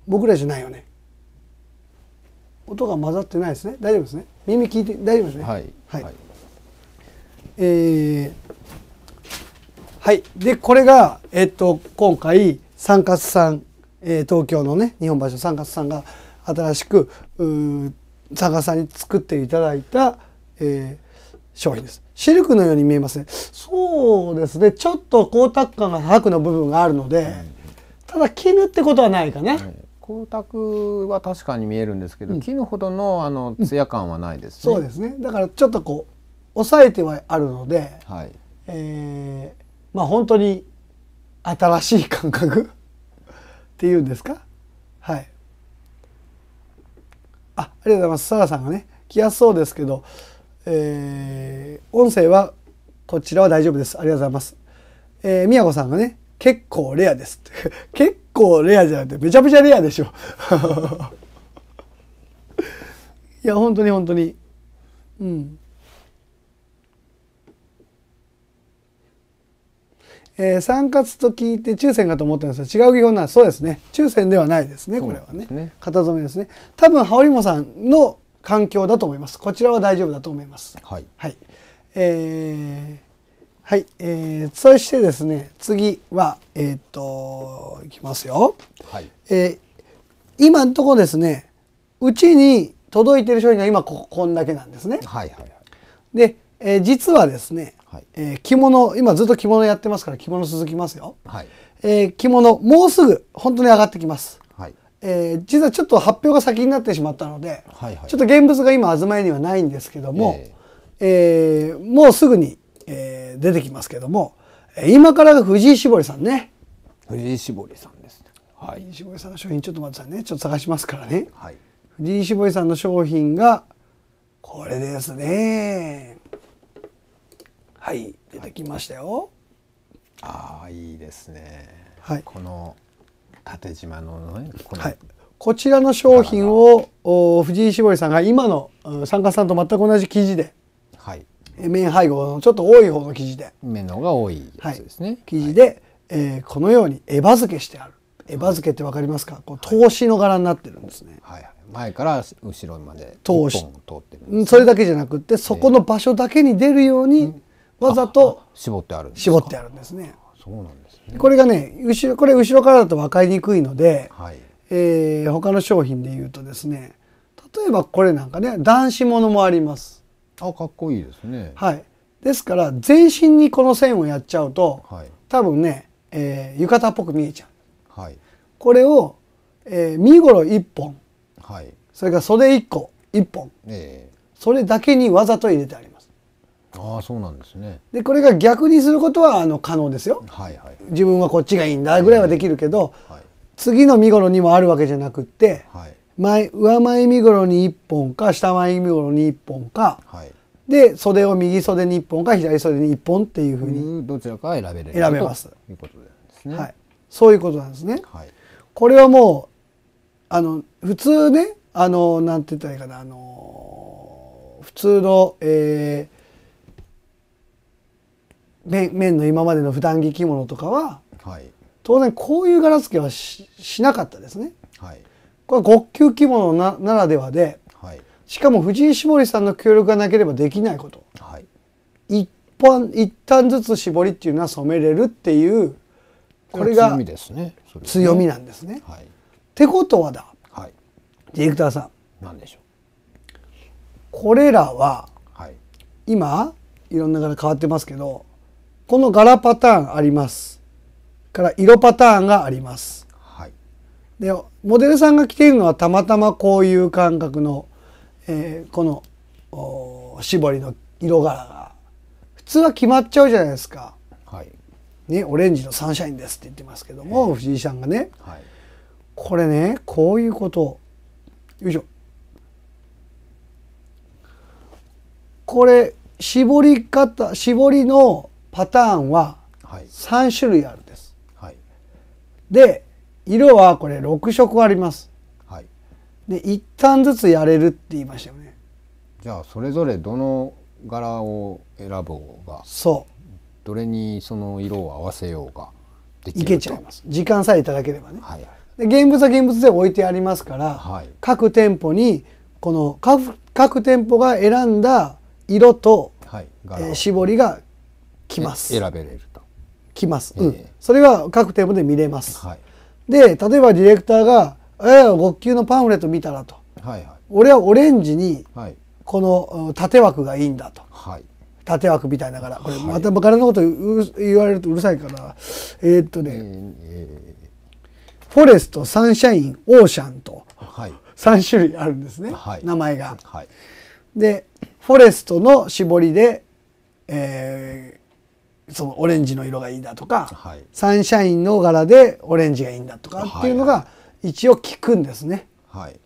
僕らじゃないよね音が混ざってないですね大丈夫ですね耳聞いて大丈夫ですねはい、はい、はい、えーはい。で、これが、えっと、今回、三勝さん、えー、東京のね、日本橋の三勝さんが新しく、う三勝さんに作っていただいた、えー、商品です。シルクのように見えますね。そうですね。ちょっと光沢感が白の部分があるので、はい、ただ絹ってことはないかな。はい光沢は確かに見えるんですけど、うん、絹ほどのあの艶感はないですね、うん、そうですねだからちょっとこう抑えてはあるので、はいえー、まあ本当に新しい感覚 <laughs> っていうんですかはいあありがとうございますサラさんがね来やすそうですけど、えー、音声はこちらは大丈夫ですありがとうございますえー、宮子さんがね結構レアです <laughs> 結構レアじゃなくてめちゃめちゃレアでしょ <laughs> いや本当に本当にうんえー、散活と聞いて抽選かと思ったんですが違う技法なんそうですね抽選ではないですねこれはね、ね、型染めですね多分羽織もさんの環境だと思いますこちらは大丈夫だと思いますはい、はい、えーはい、えー、そしてですね次はえー、っといきますよ、はいえー、今のところですねうちに届いてる商品が今ここんだけなんですね。はいはいはい、で、えー、実はですねはいえー、着物今ずっと着物やってますから着物続きますよ、はいえー、着物もうすぐ本当に上がってきます、はいえー、実はちょっと発表が先になってしまったので、はいはい、ちょっと現物が今東屋にはないんですけども、えー、えー、もうすぐに、えー、出てきますけども今からが藤井絞りさんね藤井絞りさんですはい、藤井さんの商品ちょっと待ってくださいねちょっと探しますからね、はい、藤井絞りさんの商品がこれですねはい出てきましたよ、ああいいですね、はい、この縦縞のねこの、はい、こちらの商品をお藤井絞さんが今の参加さんと全く同じ生地で、はい、面配合のちょっと多い方の生地で面の方が多いやつですね、はい、生地で、はい、えー、このようにエバ漬けしてあるエバ漬けってわかりますか、こう投資の柄になってるんですね、はい、前から後ろまで通し通ってる、ね、それだけじゃなくてそこの場所だけに出るように、わざと絞ってある絞ってあるんですね。そうなんですねこれがね後ろこれ後ろからだと分かりにくいので、はいえー、他の商品で言うとですね例えばこれなんかね男子ものもあります。あかっこいいですね。はい、ですから全身にこの線をやっちゃうと、はい、多分ね、えー、浴衣っぽく見えちゃう。はい、これを、えー、身頃一本、はい、それから袖一個一本、えー、それだけにわざと入れてあります。ああそうなんですねでこれが逆にすることはあの可能ですよ、はいはい、自分はこっちがいいんだぐらいはできるけど、はい、次の身頃にもあるわけじゃなくって、はい、前上前身頃に一本か下前身頃に一本か、はい、で袖を右袖に一本か左袖に一本っていうふうにどちらか選べる選べますということですね、はい、そういうことなんですね、はい、これはもうあの普通ねあのなんて言ったらいいかなあの普通の、えー、面の今までの普段着着物とかは、はい、当然こういう柄付けはししなかったですね。はい、これは極級着物なならではで、はい、しかも藤井絞りさんの協力がなければできないこと。はい、一本一旦ずつ絞りっていうのは染めれるっていうこれが強みなんですね。はい、ってことはだ、はい、ディレクターさん何でしょうこれらは、はい、今いろんな柄変わってますけどこの柄パターンあります。から色パターンがあります。はい、でモデルさんが着ているのはたまたまこういう感覚の、えー、この絞りの色柄が普通は決まっちゃうじゃないですか。はい、ね、オレンジのサンシャインですって言ってますけども藤井さんがね、はい、これねこういうことよいしょこれ絞り方絞りのパターンは3種類あるんです。はい、で色はこれ6色あります。はい、で1単ずつやれるって言いましたよね。じゃあそれぞれどの柄を選ぼうがそうどれにその色を合わせようがいけちゃいます時間さえいただければね、はい、で現物は現物で置いてありますから、はい、各店舗にこの各各店舗が選んだ色と、はい、えー、絞りが来ます選べれると来ます、えー、うん、それは各テーマで見れます、はい、で例えばディレクターが「えー、極級のパンフレット見たら」と、はいはい「俺はオレンジにこの縦枠がいいんだ」と、はい、縦枠みたいながらこれまた柄のこと言われるとうるさいから、はい、えー、っとね、えー、フォレストサンシャインオーシャンとはい3種類あるんですね、はい、名前が。はい、でフォレストの絞りで、えー、そのオレンジの色がいいだとか、はい、サンシャインの柄でオレンジがいいんだとかっていうのが一応聞くんですね。はい、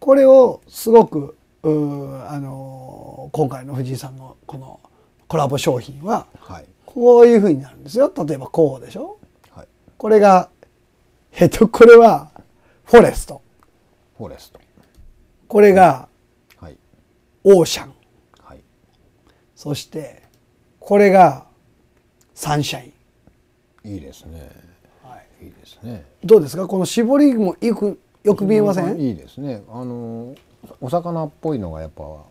これをすごくあのー、今回の藤井さんのこのコラボ商品は、はい、こういうふうになるんですよ。例えばこうでしょ、はい、これがえっとこれはフォレスト。フォレストこれが、オーシャン、はい、そしてこれがサンシャイン。いいですね、はい、いいですねどうですかこの絞りもよくよく見えませんいいですねあのお魚っぽいのがやっぱオ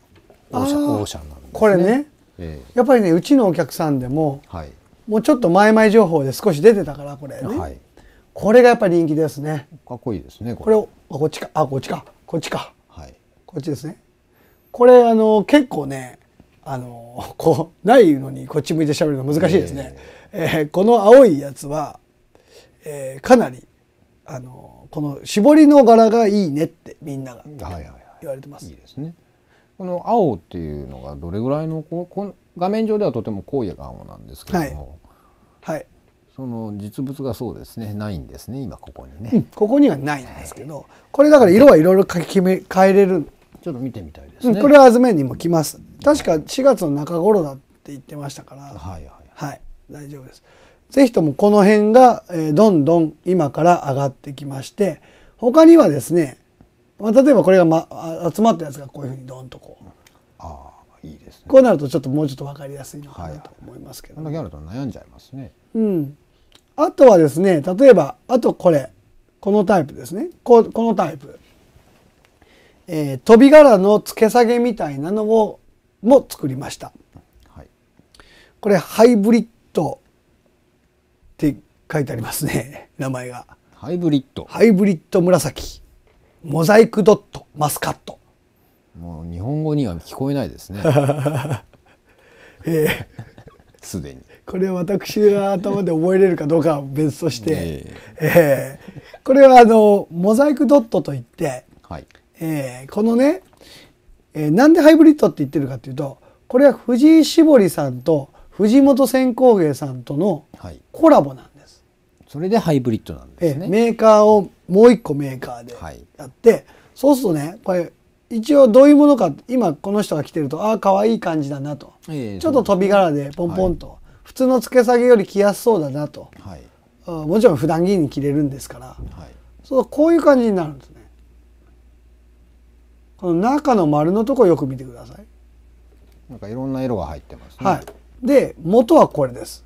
ーシャオーシャンなんですねこれね、えー、やっぱりねうちのお客さんでも、はい、もうちょっと前々情報で少し出てたからこれね、はい、これがやっぱり人気ですねかっこいいですねこれこれあこっちかあこっちかこっちか、はい、こっちですねこれあの結構ねあの <laughs> こうないのにこっち向いて喋るの難しいですね。えー、この青いやつは、えー、かなりあのこの絞りの柄がいいねってみんなが言われてます。はいはいはい、いいですね。この青っていうのがどれぐらいのこうこ画面上ではとても濃い青なんですけども、はい、はい、その実物がそうですねないんですね今ここにね、うん、ここにはないんですけど、はい、これだから色はいろいろ決め変えれる。ちょっと見てみたいですね。うん、これは図面にもきます。確か4月の中頃だって言ってましたから、はい、はいはい、大丈夫です。ぜひともこの辺が、えどんどん今から上がってきまして、他にはですね、まあ、例えばこれが、ま、集まったやつがこういうふうにどんとこう。ああ、いいですね。こうなるとちょっともうちょっと分かりやすいのかなと思いますけど、こんだけあると悩んじゃいますね。うん。あとはですね、例えば、あとこれ、このタイプですね。ここのタイプ。えー、飛び殻の付け下げみたいなのをも作りました。はい、これハイブリッドって書いてありますね <laughs> 名前が。ハイブリッドハイブリッド紫モザイクドットマスカットもう日本語には聞こえないですね。<laughs> ええ <laughs> すでにこれは私が頭で覚えれるかどうかは別として、ええー、これはあのモザイクドットといって、はいえー、このねえー、なんでハイブリッドって言ってるかっていうとこれは藤井絞りさんと藤本線工芸さんとのコラボなんです、はい、それでハイブリッドなんですね、えー、メーカーをもう一個メーカーでやって、はい、そうするとねこれ一応どういうものか今この人が着てるとああかわいい感じだなと、えー、ちょっと飛び柄でポンポンと、はい、普通の付け下げより着やすそうだなと、はい、もちろん普段着に着れるんですから、はい、そうこういう感じになるんですこの中の丸のとこよく見てください。なんかいろんな色が入ってます、ね、はい。で、元はこれです。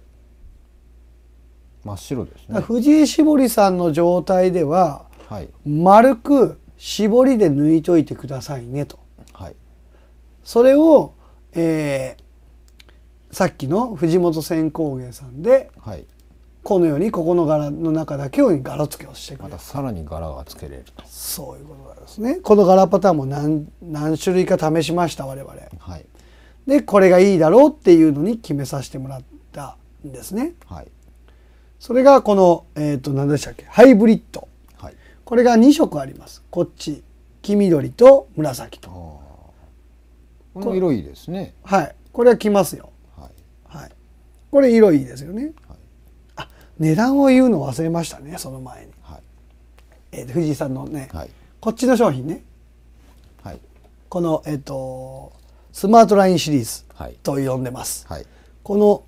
真っ白ですね。藤井絞りさんの状態では、はい、丸く絞りで抜いといてくださいねと。はい。それを、えー、さっきの藤本線工芸さんで、はい、このようにここの柄の中だけを柄付けをしてくまたさらに柄が付けれるとそういうことなんですねこの柄パターンも何何種類か試しました我々、はい、でこれがいいだろうっていうのに決めさせてもらったんですね、はい、それがこの、えーと、何でしたっけハイブリッド、はい、これが2色ありますこっち黄緑と紫とこの色いいですねはいこれはきますよはい、はい、これ色いいですよね、値段を言うの忘れましたねその前に、はい、えー、藤井さんのね、はい、こっちの商品ね、はい、この、えーと、スマートラインシリーズと呼んでます、はい、この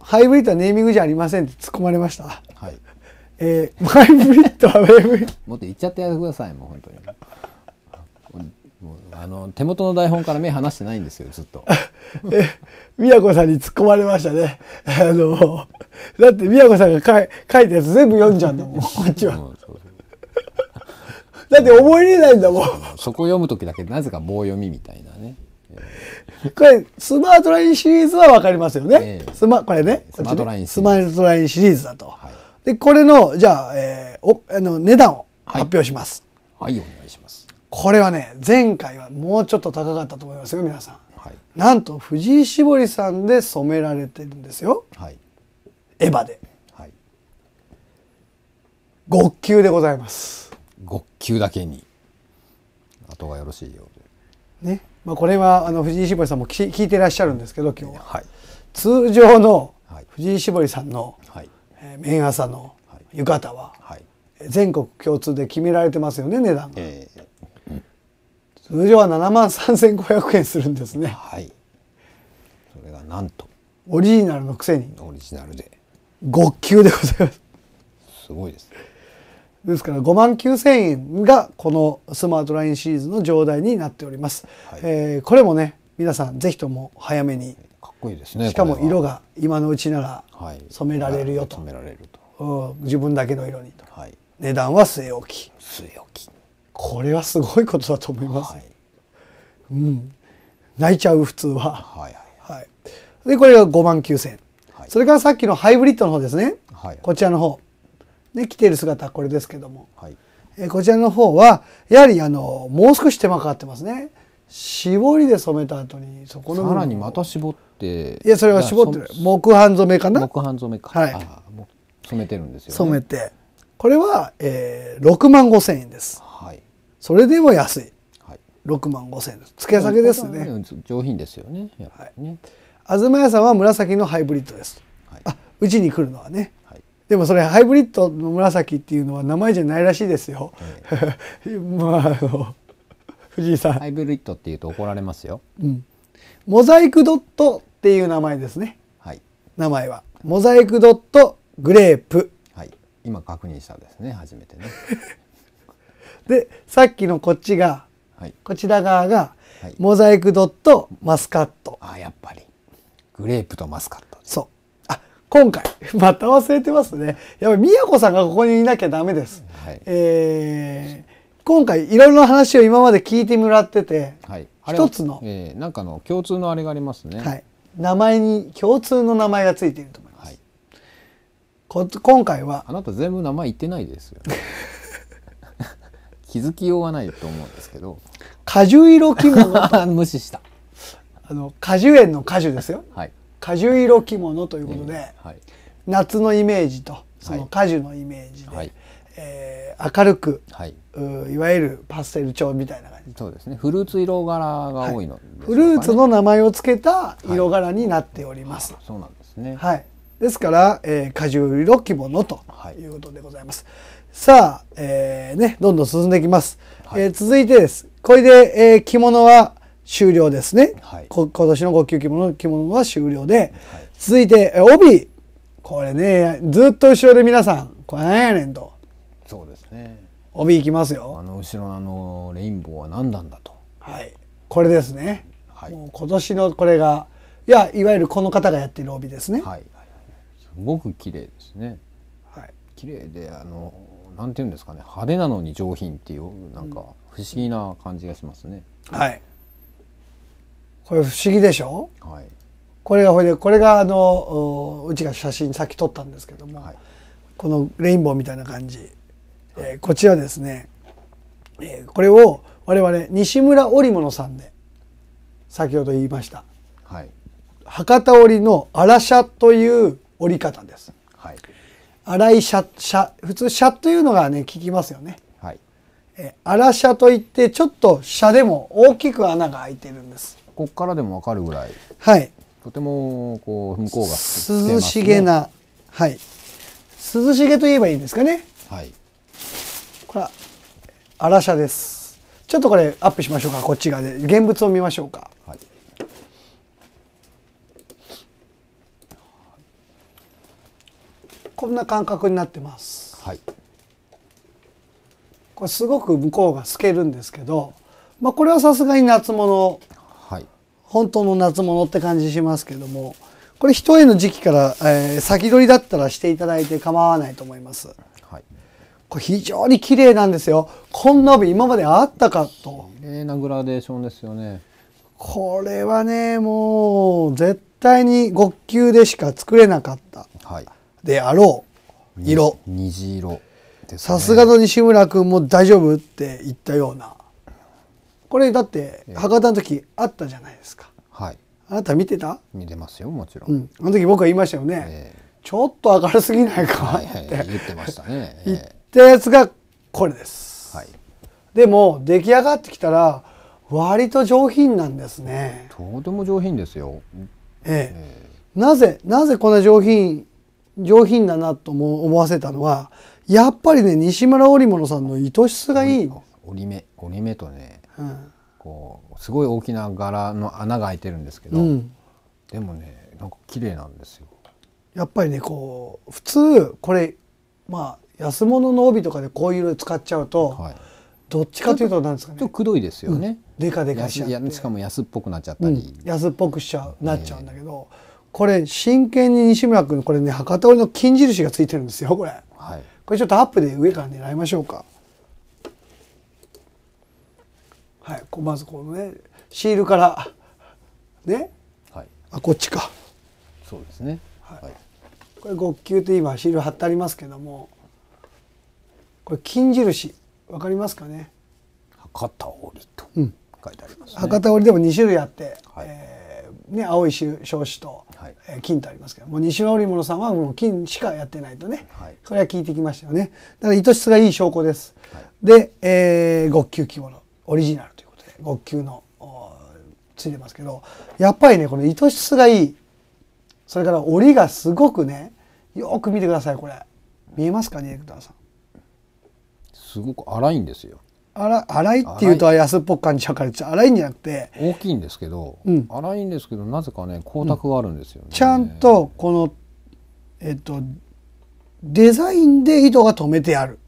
ハイブリッドはネーミングじゃありませんって突っ込まれました、はい <laughs> えー、ハイブリッドはウェブもっと言っちゃってやってくださいもう本当にあの手元の台本から目離してないんですよずっと。<laughs> え宮子さんに突っ込まれましたね。<laughs> あのだって宮子さんが書い書いたやつ全部読んじゃうんだもんこっちは。だって覚えれないんだもん。そこ読む時だけなぜか棒読みみたいなね。<laughs> これスマートラインシリーズは分かりますよね。えー、スマこれねスマートラインスマートラインシリーズだと。はい、でこれのじゃあ,、えー、おあの値段を発表します。はい、はい、お願いします。これはね前回はもうちょっと高かったと思いますよ皆さん、はい、なんと藤井絞りさんで染められてるんですよ、はい、エヴァで、はい、極級でございます極級だけにあとがよろしいようでねまあこれはあの藤井絞りさんもき聞いてらっしゃるんですけど今日は、はい、通常の藤井絞りさんの、はいえー、綿朝の浴衣は、はい、全国共通で決められてますよね値段が、え通常は7万3500円するんですねはいそれがなんとオリジナルのくせにオリジナルで5級でございますすごいですですから5万9000円がこのスマートラインシリーズの状態になっております、はい、えー、これもね皆さんぜひとも早めにかっこいいですねしかも色が今のうちなら染められるよとはい、染められると、うん、自分だけの色にと、はい、値段は据え置き据え置きこれはすごいことだと思います。はい、うん、泣いちゃう普通は。はいはい、はい、でこれが5万9,000、はい、それからさっきのハイブリッドの方ですね、はい、こちらの方ね来ている姿はこれですけども、はいえー、こちらの方はやはりあのもう少し手間かかってますね。絞りで染めた後にそこのさらにまた絞っていやそれは絞ってる木版染めかな木版染めかはい染めてるんですよ、ね、染めてこれは、えー、6万5千円ですはいそれでも安い、はい、六万五千円です付け下げですね上品ですよねはい、東屋さんは紫のハイブリッドです、はい、あうちに来るのはね、はい、でもそれハイブリッドの紫っていうのは名前じゃないらしいですよ、はい、<laughs> まああの藤井さんハイブリッドっていうと怒られますよ、うん、モザイクドットっていう名前ですね、はい、名前はモザイクドットグレープはい。今確認したんですね初めてね <laughs> でさっきのこっちが、はい、こちら側が、モザイクドットマスカットあやっぱりグレープとマスカットそうあ今回 <laughs> また忘れてますねやっぱり宮子さんがここにいなきゃダメです、はい、えー、今回いろいろな話を今まで聞いてもらってて、はい、一つの、えー、なんかの共通のあれがありますね、はい、名前に共通の名前がついていると思います、はい、こ今回はあなた全部名前言ってないですよ、ね <laughs> 気づきようがないと思うんですけど果樹色着物 <laughs> 無視したあの果樹園の果樹ですよ、はい、果樹色着物ということで、えーはい、夏のイメージとその果樹のイメージで、はい、えー、明るく、はい、いわゆるパステル調みたいな感じそうですねフルーツ色柄が多いの、ね、フルーツの名前を付けた色柄になっております、そうなんですねはいですから、えー、果樹色着物ということでございます、はいさあ、えー、ね、どんどん進んでいきます。はい、えー、続いてです。これで、えー、着物は終了ですね。はい、こ今年の5級着物の着物は終了で、はい、続いて、えー、帯。これね、ずっと後ろで皆さん、これなんやねんと。そうですね。帯いきますよ。あの後ろのあのレインボーは何なんだと。はい。これですね。はい、もう今年のこれが、いや、いわゆるこの方がやってる帯ですね。はい。すごく綺麗ですね。はい。綺麗で、あのなんていうんですかね派手なのに上品っていうなんか不思議な感じがしますね。はいこれ不思議でしょ、はい、これがほいでこれがあのうちが写真さっき撮ったんですけども、はい、このレインボーみたいな感じ、はえー、こちらですね、えー、これを我々西村織物さんで先ほど言いました、はい、博多織の「あらしゃ」という織り方です。荒い車車普通車というのがね効きますよね。はい、え荒車といってちょっと車でも大きく穴が開いてるんです。ここからでもわかるぐらい。はい。とてもこう向こうが、ね、涼しげなはい涼しげといえばいいんですかね。はい。これは荒車です。ちょっとこれアップしましょうかこっち側で現物を見ましょうか。こんな感覚になってます。はい、これすごく向こうが透けるんですけど、まあ、これはさすがに夏物、はい、本当の夏物って感じしますけどもこれ一重の時期から、えー、先取りだったらしていただいて構わないと思います。はい、これ非常に綺麗なんですよ。こんな帯今まであったかと。綺麗なグラデーションですよね。これはねもう絶対に極級でしか作れなかった。はいであろう色虹色さすが、ね、の西村君も大丈夫って言ったようなこれだって博多の時あったじゃないですか、はいあなた見てた見てますよもちろん、うん、あの時僕は言いましたよね、えー、ちょっと明るすぎないかって、言ってましたね、<laughs> えー、言ったやつがこれです、はい、でも出来上がってきたら割と上品なんですねとても上品ですよええー、なぜなぜこんな上品上品だなとも思わせたのはやっぱりね西村織物さんの糸質がいい織目織目とね、うん、こうすごい大きな柄の穴が開いてるんですけど、うん、でもねなんか綺麗なんですよ。やっぱりねこう普通これまあ安物の帯とかでこういうの使っちゃうと、はい、どっちかというとなんですかね。ちょっとくどいですよね。うん、でかでかしちゃって。しかも安っぽくなっちゃったり。安っぽくしちゃう、なっちゃうんだけど。えーこれ真剣に西村君これね博多織の金印がついてるんですよこれ、はい、これちょっとアップで上から狙いましょうかはいまずこのねシールからね、はい、あこっちかそうですね、はい、はい、これ極球って今シール貼ってありますけどもこれ金印わかりますかね博多織と書いてあります、ねうん、博多織でも2種類あって、はい、えーね、青い少子と、はい、えー、金とありますけどもう西尾織物さんはもう金しかやってないとね、はい、それは聞いてきましたよねだから糸質がいい証拠です、はい、で、えー、極級着物オリジナルということで極級のついてますけどやっぱりねこの糸質がいいそれから織りがすごくねよく見てくださいこれ見えますかディレクターさんすごく荒いんですよ粗いっていうと安っぽく感じちゃうから粗いんじゃなくて大きいんですけど、うん、粗いんですけどなぜかね光沢があるんですよね、うん、ちゃんとこのえっとデザインで糸が止めてある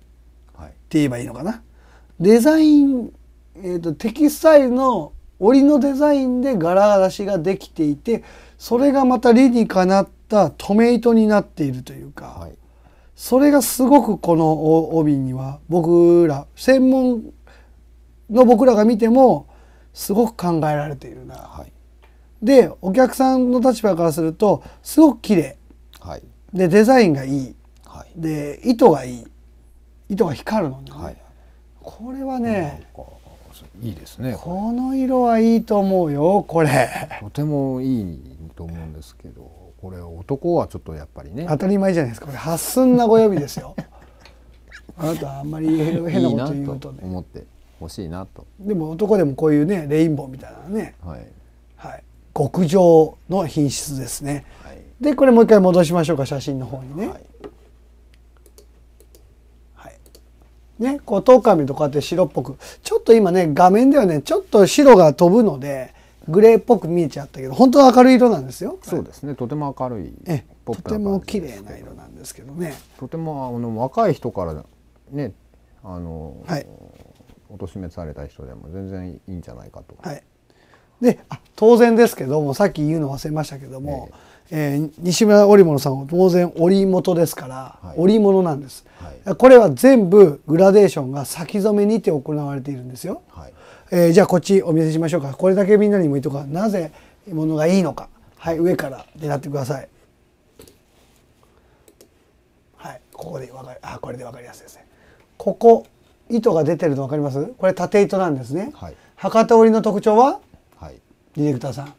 って言えばいいのかな、はい、デザイン、えっと、テキスタイルの織のデザインで柄出しができていてそれがまた理にかなった止め糸になっているというか、はい、それがすごくこの帯には僕ら専門の僕らが見てもすごく考えられているな、はい、でお客さんの立場からするとすごく綺麗、はい、でデザインがいい、はい、で糸がいい糸が光るのね、はい、これはね、いいですねこの色はいいと思うよこれとてもいいと思うんですけどこれ男はちょっとやっぱりね当たり前じゃないですかこれ発寸なご予備ですよ <laughs> あなたあんまり変なこと言うとね思って欲しいなとでも男でもこういうねレインボーみたいなね、はいはい、極上の品質ですね、はい、でこれもう一回戻しましょうか写真の方にね、はいね、こう、トウカミとこうやって白っぽく。ちょっと今ね、画面ではね、ちょっと白が飛ぶので、グレーっぽく見えちゃったけど、本当は明るい色なんですよ。そうですね、とても明るい。えとても綺麗な色なんですけどね。とても、あの、若い人から、ね、あの、はい、貶めされた人でも全然いいんじゃないかと。はい、であ当然ですけどもさっき言うの忘れましたけども、えー、えー、西村織物さんは当然織元ですから、はい、織物なんです、はい、これは全部グラデーションが先染めにて行われているんですよ。はいえー、じゃあこっちお見せしましょうかこれだけみんなにもいいとかなぜものがいいのか、はい、上から狙ってください。はい、ここで分かりあこれでわかりやすいですね。ここ糸が出てるの分かりますこれ縦糸なんですね、はい、博多織の特徴は、はい、ディレクターさん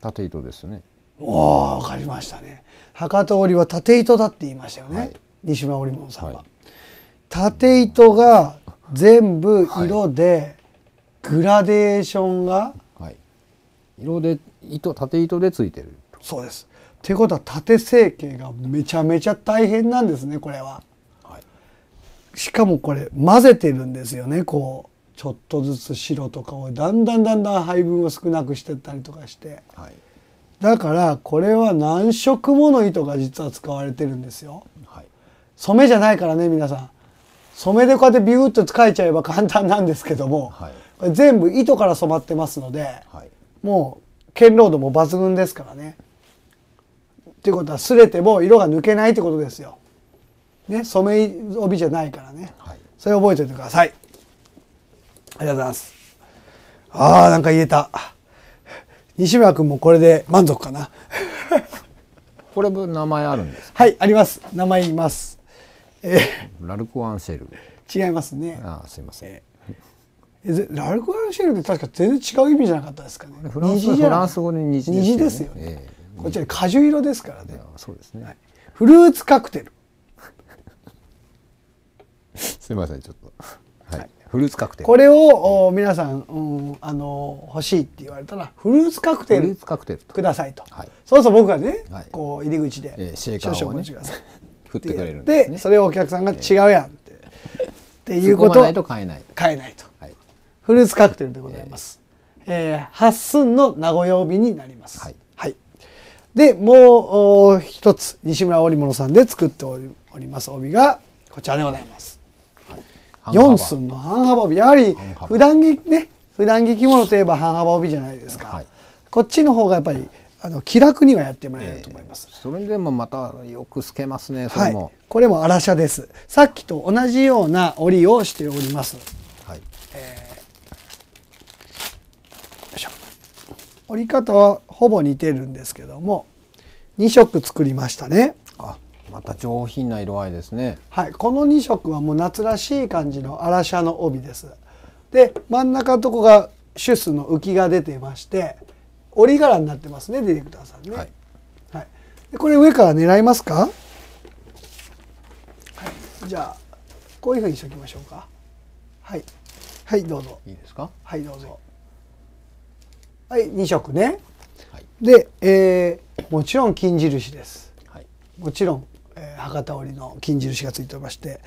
縦糸ですねおお分かりましたね博多織は縦糸だって言いましたよね、はい、西村織物さんは、はい、縦糸が全部色でグラデーションが、はい、色で糸縦糸でついてるそうですっていうことは縦成形がめちゃめちゃ大変なんですねこれは。しかもこれ混ぜてるんですよねこうちょっとずつ白とかをだんだんだんだん配分を少なくしてったりとかして、はい、だからこれは何色もの糸が実は使われてるんですよ、はい、染めじゃないからね皆さん染めでこうやってビューッと使えちゃえば簡単なんですけども、はい、これ全部糸から染まってますので、もう堅牢度も抜群ですからね。っていうことは擦れても色が抜けないってことですよ。ね、染め帯じゃないからね、はい、それ覚えておいてくださいありがとうございますあーなんか言えた西村君もこれで満足かな <laughs> これも名前あるんですはいあります名前言いますえー、ラルク・アンシェル違いますねあすいません、えー、ラルク・アンシェルって確か全然違う意味じゃなかったですかねフランスフランス語に虹ですよね、ねえー、こちら果樹色ですからねそうですね、はい、フルーツカクテルすみませんちょっと。はい、はい、フルーツカクテルこれを、うん、皆さん、うん、あの欲しいって言われたらフルーツカクテルフルーツカクテルくださいと、はい、そうそう僕がね、はい、こう入り口で、えー、シェーカーを、ね、振ってくれるんで、ね、それをお客さんが違うやんって、えー、っていうことを買えない買えないと、はい、フルーツカクテルでございます、えー、えー、発寸の名古屋帯になります、はいはい、でもう一つ西村織物さんで作っておりおります帯がこちらでございます4寸の半幅帯やはり普段着ね普段着着物といえば半幅帯じゃないですか、はい、こっちの方がやっぱりあの気楽にはやってもらえると思います、えー、それでもまたよく透けますねはい、これも荒車ですさっきと同じような折りをしております、はいえー、折り方はほぼ似てるんですけども2色作りましたねまた上品な色合いですねはいこの2色はもう夏らしい感じのアラの帯ですで真ん中のとこがシュスの浮きが出てまして折り柄になってますねディレクターさんね、はい、はい、でこれ上から狙いますか、はい、じゃあこういうふうにしときましょうかはいはいどうぞいいですかはいどうぞはい、2色ね、はい、で、えー、もちろん金印です、はい、もちろん博多織の金印がついておりまして、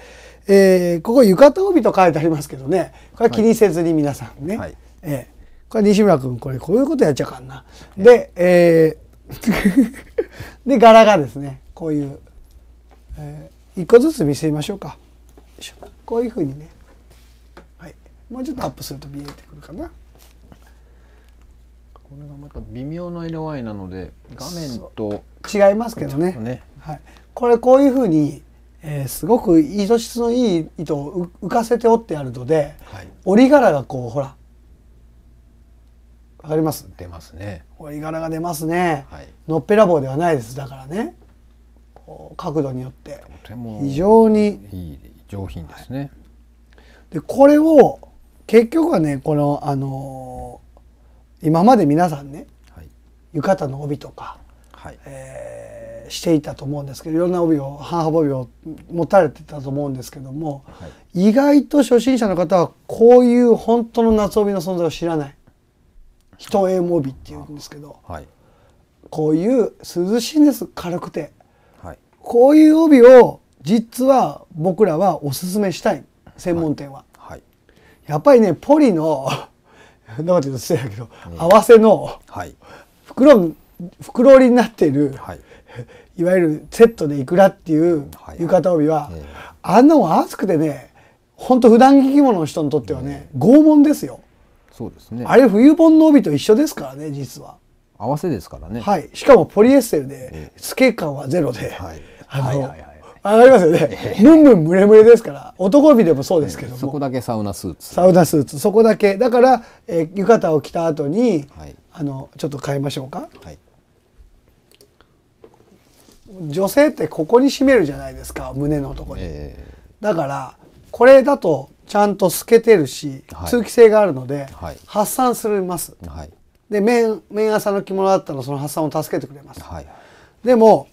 えー、ここ浴衣帯と書いてありますけどねこれは気にせずに皆さんね、はい、えー、これ西村君これこういうことやっちゃかんな。で、えー、<laughs> で柄がですねこういう、えー、一個ずつ見せましょうかこういうふうにね、はい、もうちょっとアップすると見えてくるかな。これがまた微妙な色合いなので画面と違いますけどね。ねはい、これこういうふうに、えー、すごく糸質のいい糸を浮かせておってあるので、はい、折り柄がこうほらわかります出ますね折り柄が出ますね、はい、のっぺらぼうではないですだからね角度によって非常にいい上品ですね、はい、でこれを結局はねこのあのー、今まで皆さんね、はい、浴衣の帯とか、はいえーしていたと思うんですけどいろんな帯を半幅帯を持たれてたと思うんですけども、はい、意外と初心者の方はこういう本当の夏帯の存在を知らない一円帯っていうんですけど、はい、こういう涼しいんです軽くて、はい、こういう帯を実は僕らはおすすめしたい専門店は。やっぱりねポリのなんかとうと失礼だけど、合わせの袋、袋になってる、はい、<laughs> いわゆるセットでいくらっていう浴衣帯は、あんなもん暑くてねほんと普段着物の人にとってはね、拷問ですよそうですねあれ冬本の帯と一緒ですからね実は合わせですからねはいしかもポリエステルで、透け感はゼロで、はい、あの、はいはいはいりますよね。ムンムンムレムレですから、男帯でもそうですけども。そこだけサウナスーツ。サウナスーツ、そこだけ。だから、えー、浴衣を着た後に、はい、あの、ちょっと変えましょうか。はい。女性ってここに締めるじゃないですか胸のとこに、えー、だからこれだとちゃんと透けてるし、はい、通気性があるので、はい、発散するます、はい、で綿綿朝の着物だったらその発散を助けてくれます、でも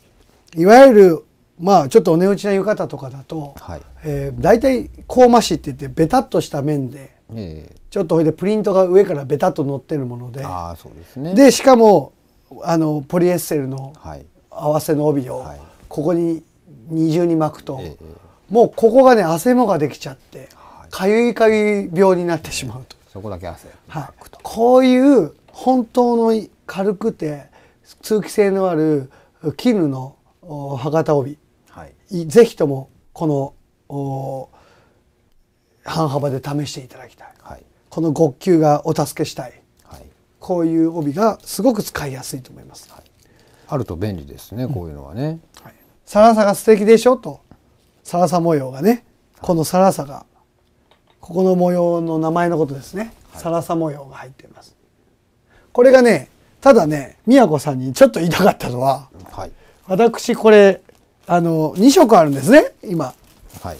いわゆるまあちょっとお値打ちな浴衣とかだと、はいえー、大体香ましって言ってベタっとした面で、えー、ちょっとほいでプリントが上からベタっと乗ってるものであそうです、ね、でしかもあのポリエステルの、はい、合わせの帯をここに二重に巻くと、もうここがね汗もができちゃってかゆいかゆい病になってしまうと。そこだけ汗はい、こういう本当の軽くて通気性のある絹の博多帯、はい、ぜひともこの半幅で試していただきたい、はい、この極球がお助けしたい、はい、こういう帯がすごく使いやすいと思います。あると便利ですねこういうのはね、はい、サラサが素敵でしょとサラサ模様がねこのサラサがここの模様の名前のことですね、はい、サラサ模様が入っていますこれがねただね宮子さんにちょっと言いたかったのは、はい、私これあの2色あるんですね今はい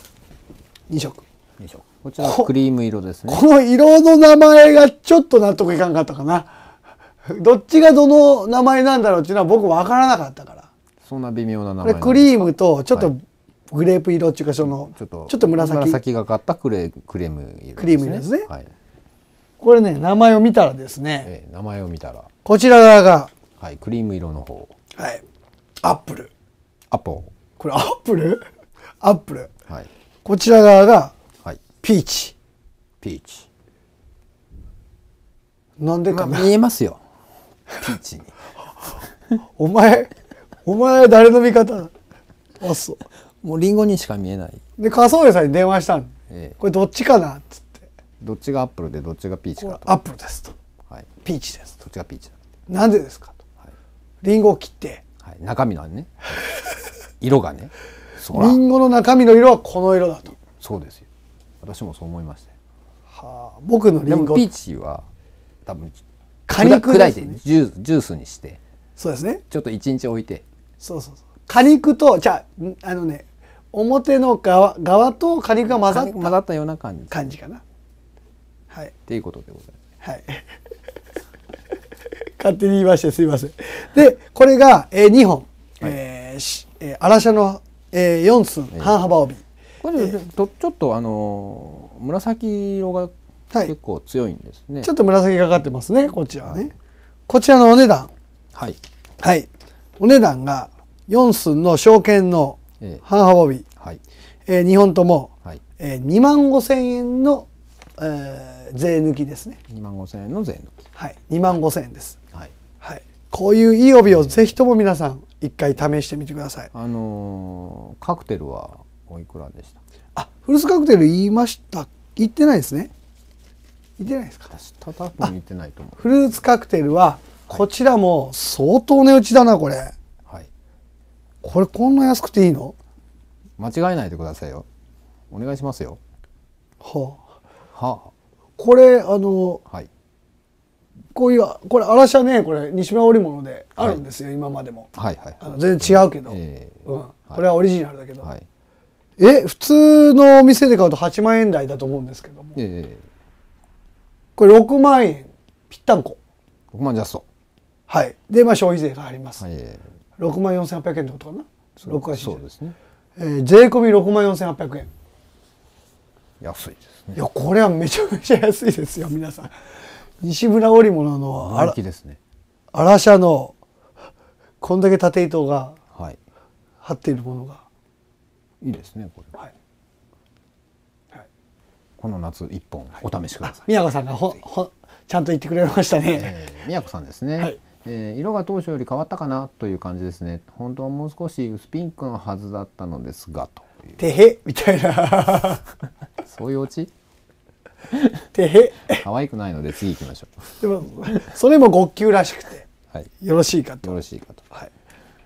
2色2色こちらクリーム色ですねこの色の名前がちょっと納得いかんかったかな <laughs> どっちがどの名前なんだろうっていうのは僕分からなかったからそんな微妙な名前クリームとちょっとグレープ色っていうかその、ちょっと紫紫がかったクレクレーム色、ね、クリーム色ですね、はい、これね名前を見たらですね、ええ、名前を見たらこちら側がはいクリーム色の方はいアップルアポこれアップルアップル、はい、こちら側がピーチ、はい、ピーチなんでか、まあ、見えますよピーチにお前お前誰の味方あそうもうリンゴにしか見えないで仮想ーさんに電話したの、ええ、これどっちかなっつってどっちがアップルでどっちがピーチかアップルですと、はい、ピーチですどっちがピーチだなんでですかと、はい、リンゴを切って、はい、中身のね色がねリンゴの中身の色はこの色だとそうですよ私もそう思いましたはあ僕のリンゴピーチは多分果肉、ね、砕いてジュジュースにしてそうですねちょっと1日置いてそうそうそう果肉とじゃあのね表の側側と果肉が混ざった混ざったような感じ感じかなはいっていうことでございますはい <laughs> 勝手に言いましてすいませんでこれが、えー、2本、はい、えー、えー、アの、えー、4寸半幅帯、えーこれ、えー、ちょっとあの紫色がはい、結構強いんですねちょっと紫がかってますねこちらはね、はい、こちらのお値段はい、はい、お値段が4寸の証券の半幅帯、はいえー、2本とも、はいえー、2万5千円の、えー、税抜きですね2万5千円の税抜きはい2万5千円です、はいはい、こういういい帯をぜひとも皆さん一回試してみてくださいあのー、カクテルはおいくらでしたあフルスカクテル言いました言ってないですねいてないですか私たたぶいてないと思うフルーツカクテルはこちらも相当値打ちだなこれはいこれこんな安くていいの間違えないでくださいよお願いしますよはあ、はあ、これあの、はい、こういうこれ嵐はねこれ西村織物であるんですよ、はい、今までも、はいはい、あの全然違うけど、えー、うん、これはオリジナルだけど、はい、え普通のお店で買うと8万円台だと思うんですけども、えこれ6万円ぴったんこ6万ジャストはいでまあ消費税があります、はい、6万4800円ってことかな6月そうですね、えー、税込み6万4800円安いですねいやこれはめちゃめちゃ安いですよ皆さん西村織物のあらですね荒社のこんだけ縦糸が張っているものが、はい、いいですねこれはいこの夏一本お試しください。宮子さんがほほちゃんと言ってくれましたね。えー、宮子さんですね。はい、えー、色が当初より変わったかなという感じですね。本当はもう少し薄ピンクのはずだったのですがと。てへみたいな。<laughs> そういうオチ？てへ。可愛くないので次行きましょう。でもそれも極級らしくて、はい、よろしいかと。よろしいかと。はい。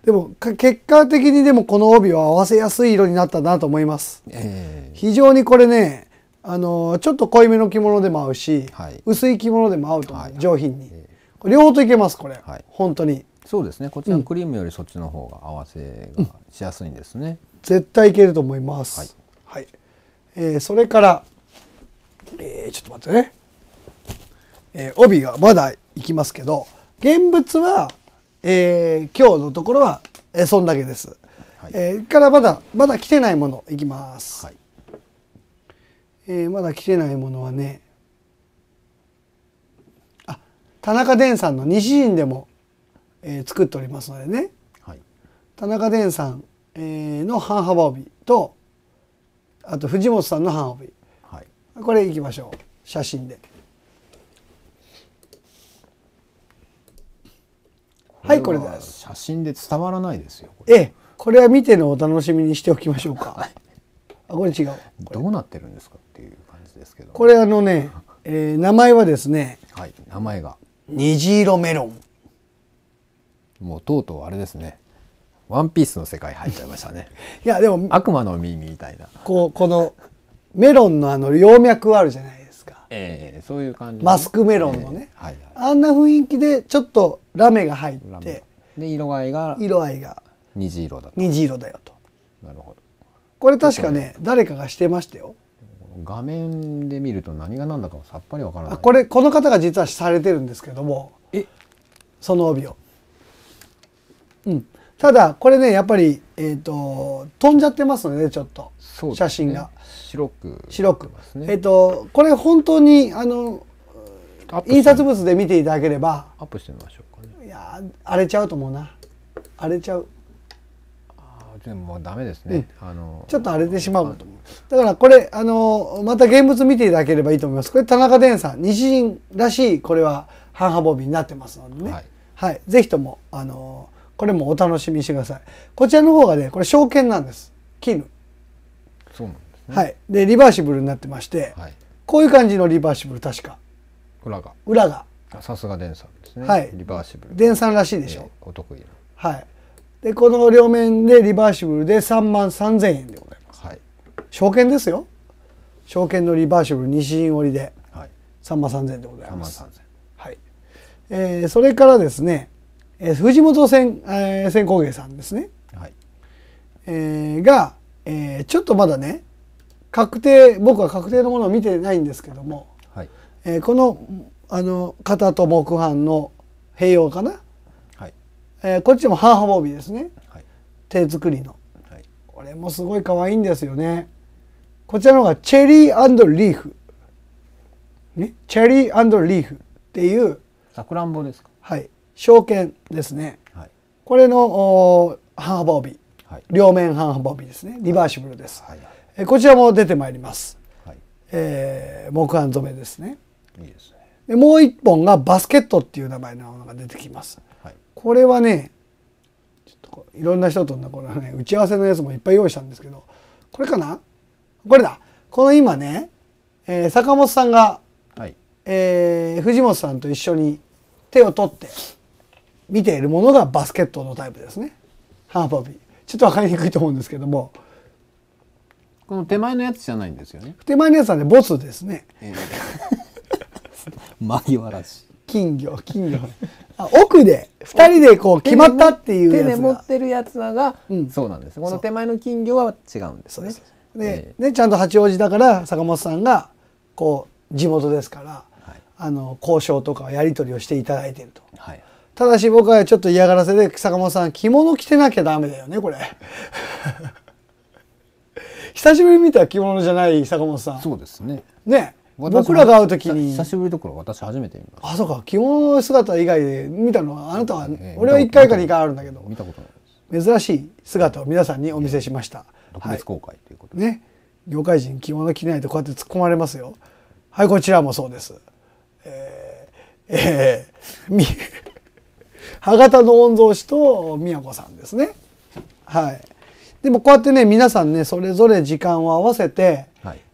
でも結果的にでもこの帯は合わせやすい色になったなと思います。えー、非常にこれねあのちょっと濃いめの着物でも合うし、はい、薄い着物でも合うと思う、はい、上品に、両方といけますこれ、はい、本当にそうですねこちらのクリームよりそっちの方が合わせがしやすいんですね、うん、絶対いけると思いますはい、はい、えー、それから、えー、ちょっと待ってね、えー、帯がまだいきますけど現物は、えー、今日のところは、えー、そんだけです、はい、えー、からまだまだ着てないものいきます、はいえー、まだ来てないものはねあ田中伝さんの西陣でも、えー、作っておりますのでね、はい、田中伝さん、えー、の半幅帯とあと藤本さんの半帯、はい、これいきましょう写真で。はい、これです。写真で伝わらないですよ。ええ、これは見てのお楽しみにしておきましょうか。これ違うどうなってるんですかっていう感じですけどこれあのね、<laughs> えー、名前はですねはい名前が虹色メロンもうとうとうあれですねワンピースの世界入っちゃいましたね <laughs> いやでも悪魔の耳みたいなこうこのメロンのあの葉脈あるじゃないですか、えー、そういう感じマスクメロンのね、えーはいはい、あんな雰囲気でちょっとラメが入ってで色合いが色合いが虹色だ虹色だよとなるほどこれ確かね誰かがしてましたよ画面で見ると何が何だかさっぱりわからないこれこの方が実はされてるんですけどもえその帯をうんただこれねやっぱり、えーと、飛んじゃってますので、ちょっと、ね、写真が白く、白くえっ、ー、とこれ本当にあの印刷物で見ていただければアップしてみましょうかねいや荒れちゃうと思うな荒れちゃうでもうダメですね、うん、あのちょっと荒れてしまうだからこれあのまた現物見ていただければいいと思いますこれ田中伝さん西陣らしいこれは半幅帯になってますのでね、はい、はい、ぜひともあのこれもお楽しみにしてくださいこちらの方がねこれ証券なんです絹そうなんですねはいでリバーシブルになってまして、はい、こういう感じのリバーシブル確か裏が裏がさすが伝さんですねはいリバーシブル伝さんらしいでしょ、えー、お得意なはいでこの両面でリバーシブルで3万3千円でございます、はい、証券ですよ証券のリバーシブル西陣織で3万3千円でございます、はい、3万3000はいえー、それからですね、えー、藤本線、えー、線工芸さんですね、はいえー、が、えー、ちょっとまだね確定僕は確定のものを見てないんですけども、はいえー、このあの型と木版の併用かなえー、こっちもハーフボビーですね、はい、手作りの、はい、これもすごい可愛いんですよねこちらの方がチェリーリーフねチェリーリーフっていうさくらんぼですかはい証券ですね、はい、これのハーフボビー、はい、両面ハーフボビーですねリバーシブルです、はいえー、こちらも出てまいります、はいえー、木版染めですねいいですねでもう一本がバスケットっていう名前のものが出てきますこれはねちょっといろんな人とのこれはね打ち合わせのやつもいっぱい用意したんですけどこれかなこれだこの今ね、えー、坂本さんが、はいえー、藤本さんと一緒に手を取って見ているものがバスケットのタイプですねハーパビーちょっと分かりにくいと思うんですけどもこの手前のやつじゃないんですよね手前のやつはねボスですね、えー、紛 <laughs> らしい金魚金魚奥で2人でこう決まったっていう手で持ってるやつが、うん、そうなんですこの手前の金魚は違うんですね。で、えー、ねちゃんと八王子だから坂本さんがこう地元ですから、はい、あの交渉とかやり取りをしていただいてると。はいただし僕はちょっと嫌がらせで坂本さん着物着てなきゃダメだよねこれ <laughs> 久しぶりに見た着物じゃない坂本さんそうですねね僕らが会う時に久しぶりどころ私初めて見ましたあそうか着物姿以外で見たのはあなたは、ええ、俺は1回か2回あるんだけど見たことない珍しい姿を皆さんにお見せしました、え特別公開ということ、はい、ね業界人着物着ないとこうやって突っ込まれますよはいこちらもそうですえー、えー、み歯型の御曹司と宮子さんですねはいでもこうやってね皆さんねそれぞれ時間を合わせて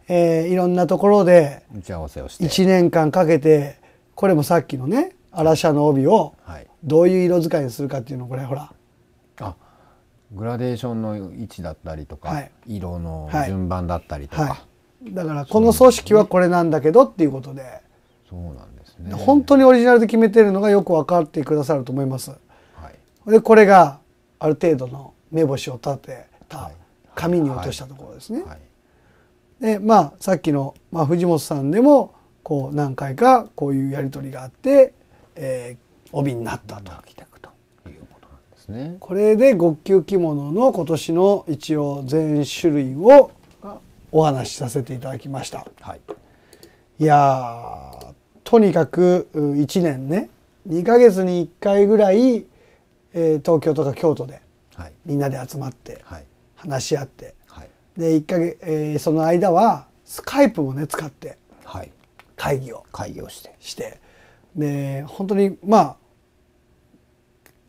えー、いろんなところで1年間かけてこれもさっきのねアラシャの帯をどういう色使いにするかっていうのこれほらあグラデーションの位置だったりとか、はい、色の順番だったりとか、はい、だからこの組織はこれなんだけどっていうことでそうなんですね本当にオリジナルで決めてるのがよく分かってくださると思います、はい、でこれがある程度の目星を立てた紙に落としたところですね、はいでまあさっきの、まあ、藤本さんでもこう何回かこういうやり取りがあって、えー、帯になったと。これで極級着物の今年の一応全種類をお話しさせていただきました。はい、いやとにかく1年ね2か月に1回ぐらい、えー、東京とか京都ではい、みんなで集まってはい、話し合って、はいで1か月、えー、その間はスカイプもね使って会議を、会議をしてしてで本当にまあ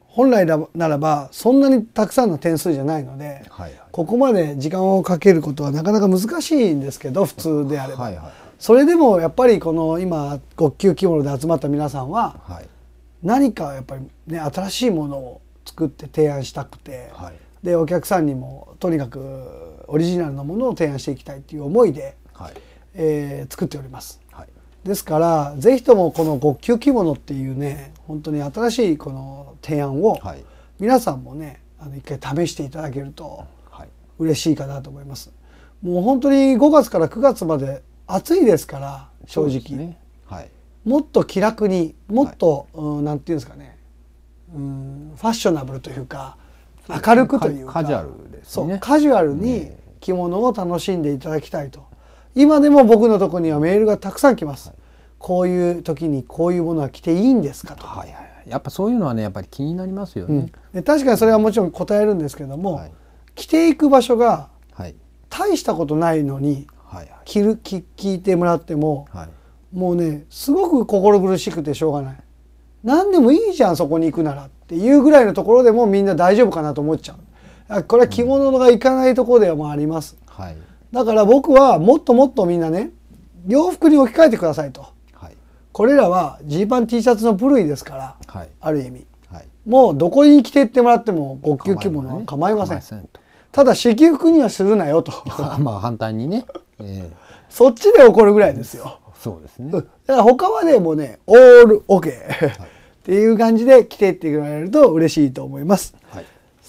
本来ならばそんなにたくさんの点数じゃないので、はいはい、ここまで時間をかけることはなかなか難しいんですけど普通であれば、はいはい、それでもやっぱりこの今極級着物で集まった皆さんは、はい、何かやっぱりね新しいものを作って提案したくて、はい、でお客さんにもとにかくオリジナルのものを提案していきたいという思いで、はい、えー、作っております。はい、ですから是非ともこの極級着物っていうね本当に新しいこの提案を、皆さんもねあの一回試していただけると嬉しいかなと思います。もう本当に5月から9月まで暑いですから正直、ね、はい、もっと気楽にもっと、はい、うんなんていうんですかねうんファッショナブルというか明るくというかカジュアルですねそうカジュアルに着物を楽しんでいただきたいと、今でも僕のとこにはメールがたくさん来ます、はい、こういう時にこういうものは着ていいんですかとはいはい、やっぱそういうのはねやっぱり気になりますよね、うん、確かにそれはもちろん答えるんですけども、はい、着ていく場所が大したことないのに、はいはい、着る聞いてもらっても、はい、もうねすごく心苦しくてしょうがない何でもいいじゃんそこに行くならっていうぐらいのところでもみんな大丈夫かなと思っちゃうこれは着物がいかないところでもあります、はい、だから僕はもっともっとみんなね洋服に置き換えてくださいと、はい、これらはジーパン T シャツの部類ですから、はい、ある意味、はい、もうどこに着てってもらっても極級着物は構いませんせん、ただ急服にはするなよと <laughs> まあ反対にね、えー、そっちで怒るぐらいですよそうですねだから他はねもうねオールオッケーっていう感じで着てってくれると嬉しいと思います、はい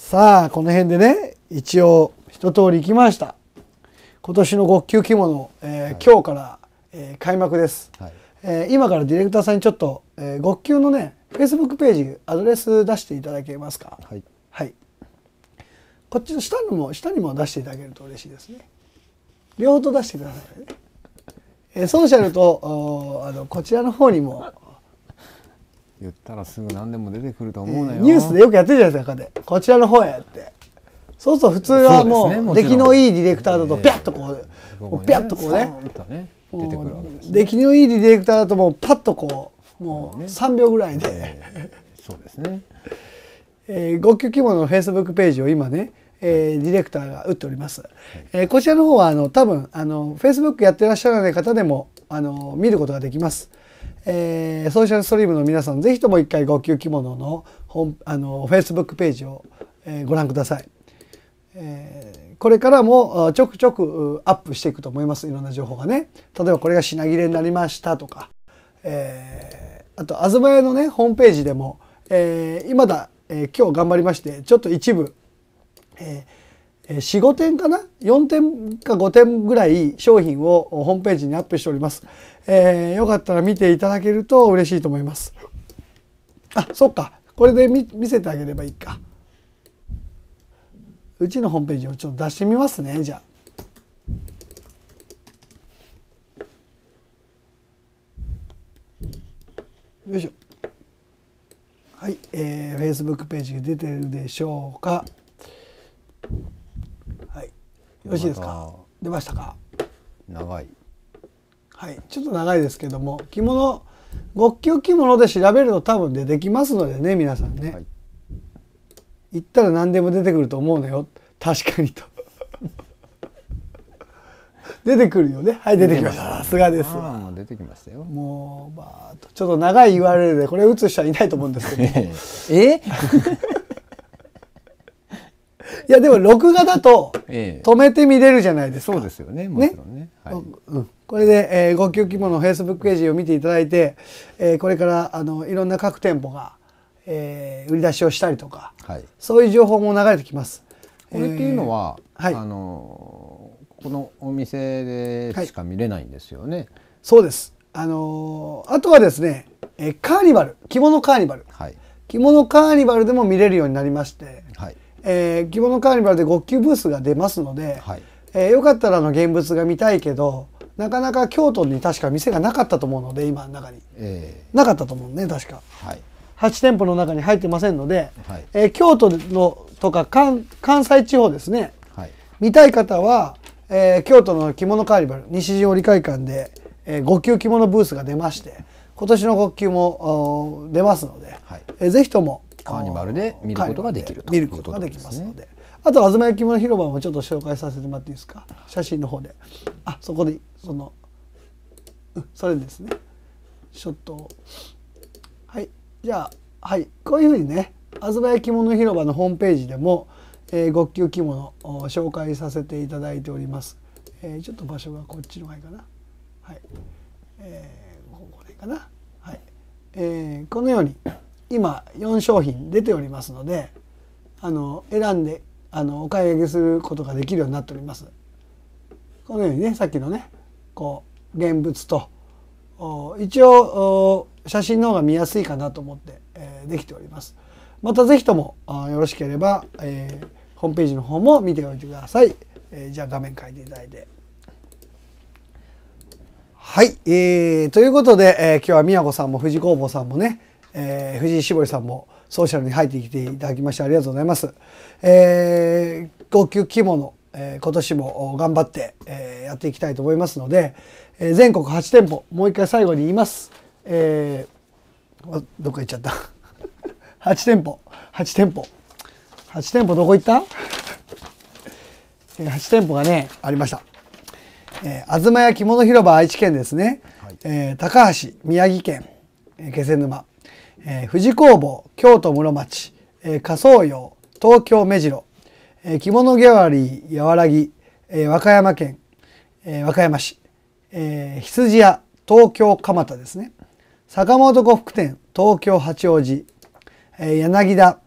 さあこの辺でね一応一通り行きました今年の極級着物、えー、はい、今日から、えー、開幕です、はい、えー、今からディレクターさんにちょっと、えー、極級のねフェイスブックページアドレス出していただけますかはい、はい、こっちの下にも下にも出していただけると嬉しいですね両方と出してくださいね、えー、ソーシャルとあのこちらの方にも言ったらすぐ何でも出てくると思うなよ、ニュースでよくやってるじゃないですかでこちらの方へってそうすると普通はもう、ね、出来のいいディレクターだとピャッとこう、えー、ね、ピャッとこうねね出てくるわけです、ね、出来のいいディレクターだともうパッとこうもう3秒ぐらいで、えー、そうですね <laughs> えー、号泣着物のフェイスブックページを今ね、えー、ディレクターが打っております、はい、えー、こちらの方はあの多分あのフェイスブックやってらっしゃらない方でもあの見ることができます、えー、ソーシャルストリームの皆さん、ぜひとも一回号泣着物の本あのフェイスブックページを、えー、ご覧ください。えー、これからもちょくちょくアップしていくと思います。いろんな情報がね。例えばこれが品切れになりましたとか、えー、あと、東屋のね、ホームページでも、えー、今だ、えー、今日頑張りまして、ちょっと一部、えー45点かな4点か5点ぐらい商品をホームページにアップしております、えー、よかったら見ていただけると嬉しいと思いますあそっかこれで見せてあげればいいかうちのホームページをちょっと出してみますねじゃあよいしょはい、えー、Facebook ページ出てるでしょうか。よろしいですか出ましたか長いはいちょっと長いですけども着物極級着物で調べると多分出てきますのでね皆さんね、はい、行ったら何でも出てくると思うのよ確かにと <laughs> 出てくるよねはい出てきましたさすがですもう出てきましたよもうバーッとちょっと長い URL でこれ打し人はいないと思うんですけど <laughs> えいやでも録画だと止めて見れるじゃないですか。そうですよね。もちろんね。ねはい、うん。これで、えー、ご休規模のフェイスブックページを見ていただいて、えー、これからあのいろんな各店舗が、えー、売り出しをしたりとか、はい、そういう情報も流れてきます。これっていうのは、えー、はい、あのこのお店でしか見れないんですよね。はい、そうです。あのあとはですね、えー、カーニバル着物カーニバル、はい、着物カーニバルでも見れるようになりまして。はいえー、着物カーニバルで5級ブースが出ますので、はい、えー、よかったらの現物が見たいけどなかなか京都に確か店がなかったと思うので今の中に、えー、なかったと思うね確か、はい、8店舗の中に入ってませんので、はい、えー、京都のとか関西地方ですね、はい、見たい方は、えー、京都の着物カーニバル西陣織会館で、えー、5級着物ブースが出まして今年の5級も出ますので、はい、えー、ぜひともカーニバルで見ることができるといことできますので。あと東焼き物広場もちょっと紹介させてもらっていいですか写真の方であそこでそのそれですねショットはいじゃあはいこういうふうにね東焼き物広場のホームページでも、えー、極級着物を紹介させていただいております、えー、ちょっと場所がこっちの方がいいかなはいえー、ここいいかなはいえー、このように今4商品出ておりますのであの選んであのお買い上げすることができるようになっております。このようにねさっきのねこう現物と一応写真の方が見やすいかなと思って、えー、できております。また是非ともあよろしければ、えー、ホームページの方も見ておいてください。えー、じゃあ画面変えていただいて。はい、えー、ということで、えー、今日は宮子さんも藤工房さんもね、えー、藤井しぼりさんもソーシャルに入ってきていただきましてありがとうございます。えー、号泣着物、えー、今年も頑張って、えー、やっていきたいと思いますので、えー、全国8店舗もう一回最後に言います。えー、どっか行っちゃった8 <laughs> 店舗8店舗8店舗どこ行った ?8 店舗がねありました。えー、東屋着物広場愛知県ですね、はい、えー、高橋宮城県、えー、気仙沼えー、富士工房、京都室町、えー、仮想用東京目白、えー、着物ギャラリー、柔らぎ、えー、和歌山県、えー、和歌山市、えー、羊屋、東京蒲田ですね。坂本呉服店、東京八王子、えー、柳田、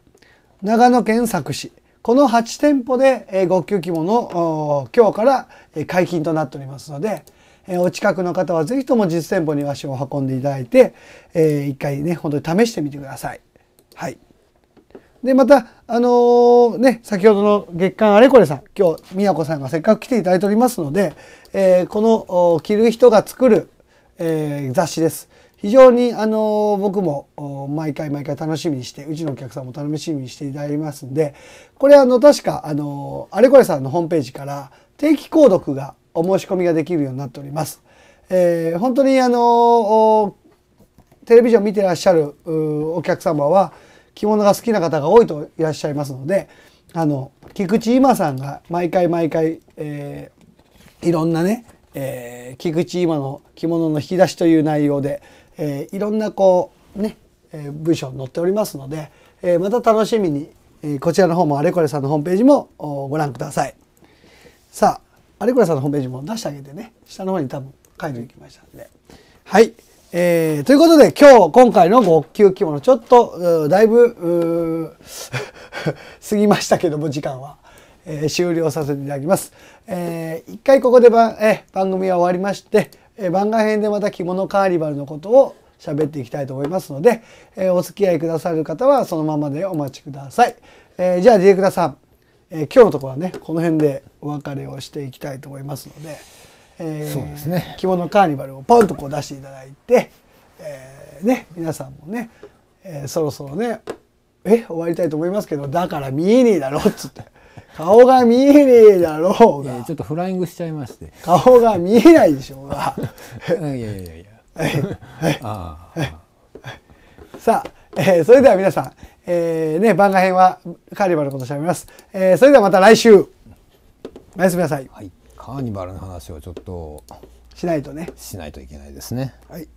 長野県佐久市。この8店舗で、えー、ご給着物、今日から、えー、解禁となっておりますので、お近くの方はぜひとも実店舗に足を運んでいただいて、えー、一回ね、本当に試してみてください。はい。で、また、あのー、ね、先ほどの月刊あれこれさん、今日、みやこさんがせっかく来ていただいておりますので、えー、この、着る人が作る、えー、雑誌です。非常に、あの僕も毎回毎回楽しみにして、うちのお客さんも楽しみにしていただきますんで、これあの、確か、あのあれこれさんのホームページから定期購読がお申し込みができるようになっております。えー、本当にあのテレビジョン見てらっしゃるお客様は着物が好きな方が多いといらっしゃいますのであの菊池今さんが毎回毎回、えー、いろんなね、えー、菊池今の着物の引き出しという内容で、えー、いろんなこうね、えー、文章に載っておりますので、えー、また楽しみに、えー、こちらの方もあれこれさんのホームページもご覧ください。さあクラさんのホームページも出してあげてね下の方に多分書いておきましたんではい、えー、ということで今日今回の5級規模のちょっとだいぶ <laughs> 過ぎましたけども時間は。えー、終了させていただきます。えー、一回ここで番,、えー、番組は終わりまして、えー、番外編でまた着物カーニバルのことを喋っていきたいと思いますので、えー、お付き合いくださる方はそのままでお待ちください。えー、じゃあディレクターさんえー、今日のところはねこの辺でお別れをしていきたいと思いますので、えー、そうですね着物カーニバルをポンとこう出していただいて、えー、ね皆さんもね、えー、そろそろねえ終わりたいと思いますけどだから見えねえだろっつって顔が見えねえだろうが、ちょっとフライングしちゃいまして顔が見えないでしょうが <laughs> いやいやいやいやはいはい、はい、さあ、えー、それでは皆さんえー、ね、番外編はカーニバルのこと喋ります。えー、それではまた来週。おやすみなさい。はい、カーニバルの話をちょっとしないとね。しないといけないですね。はい。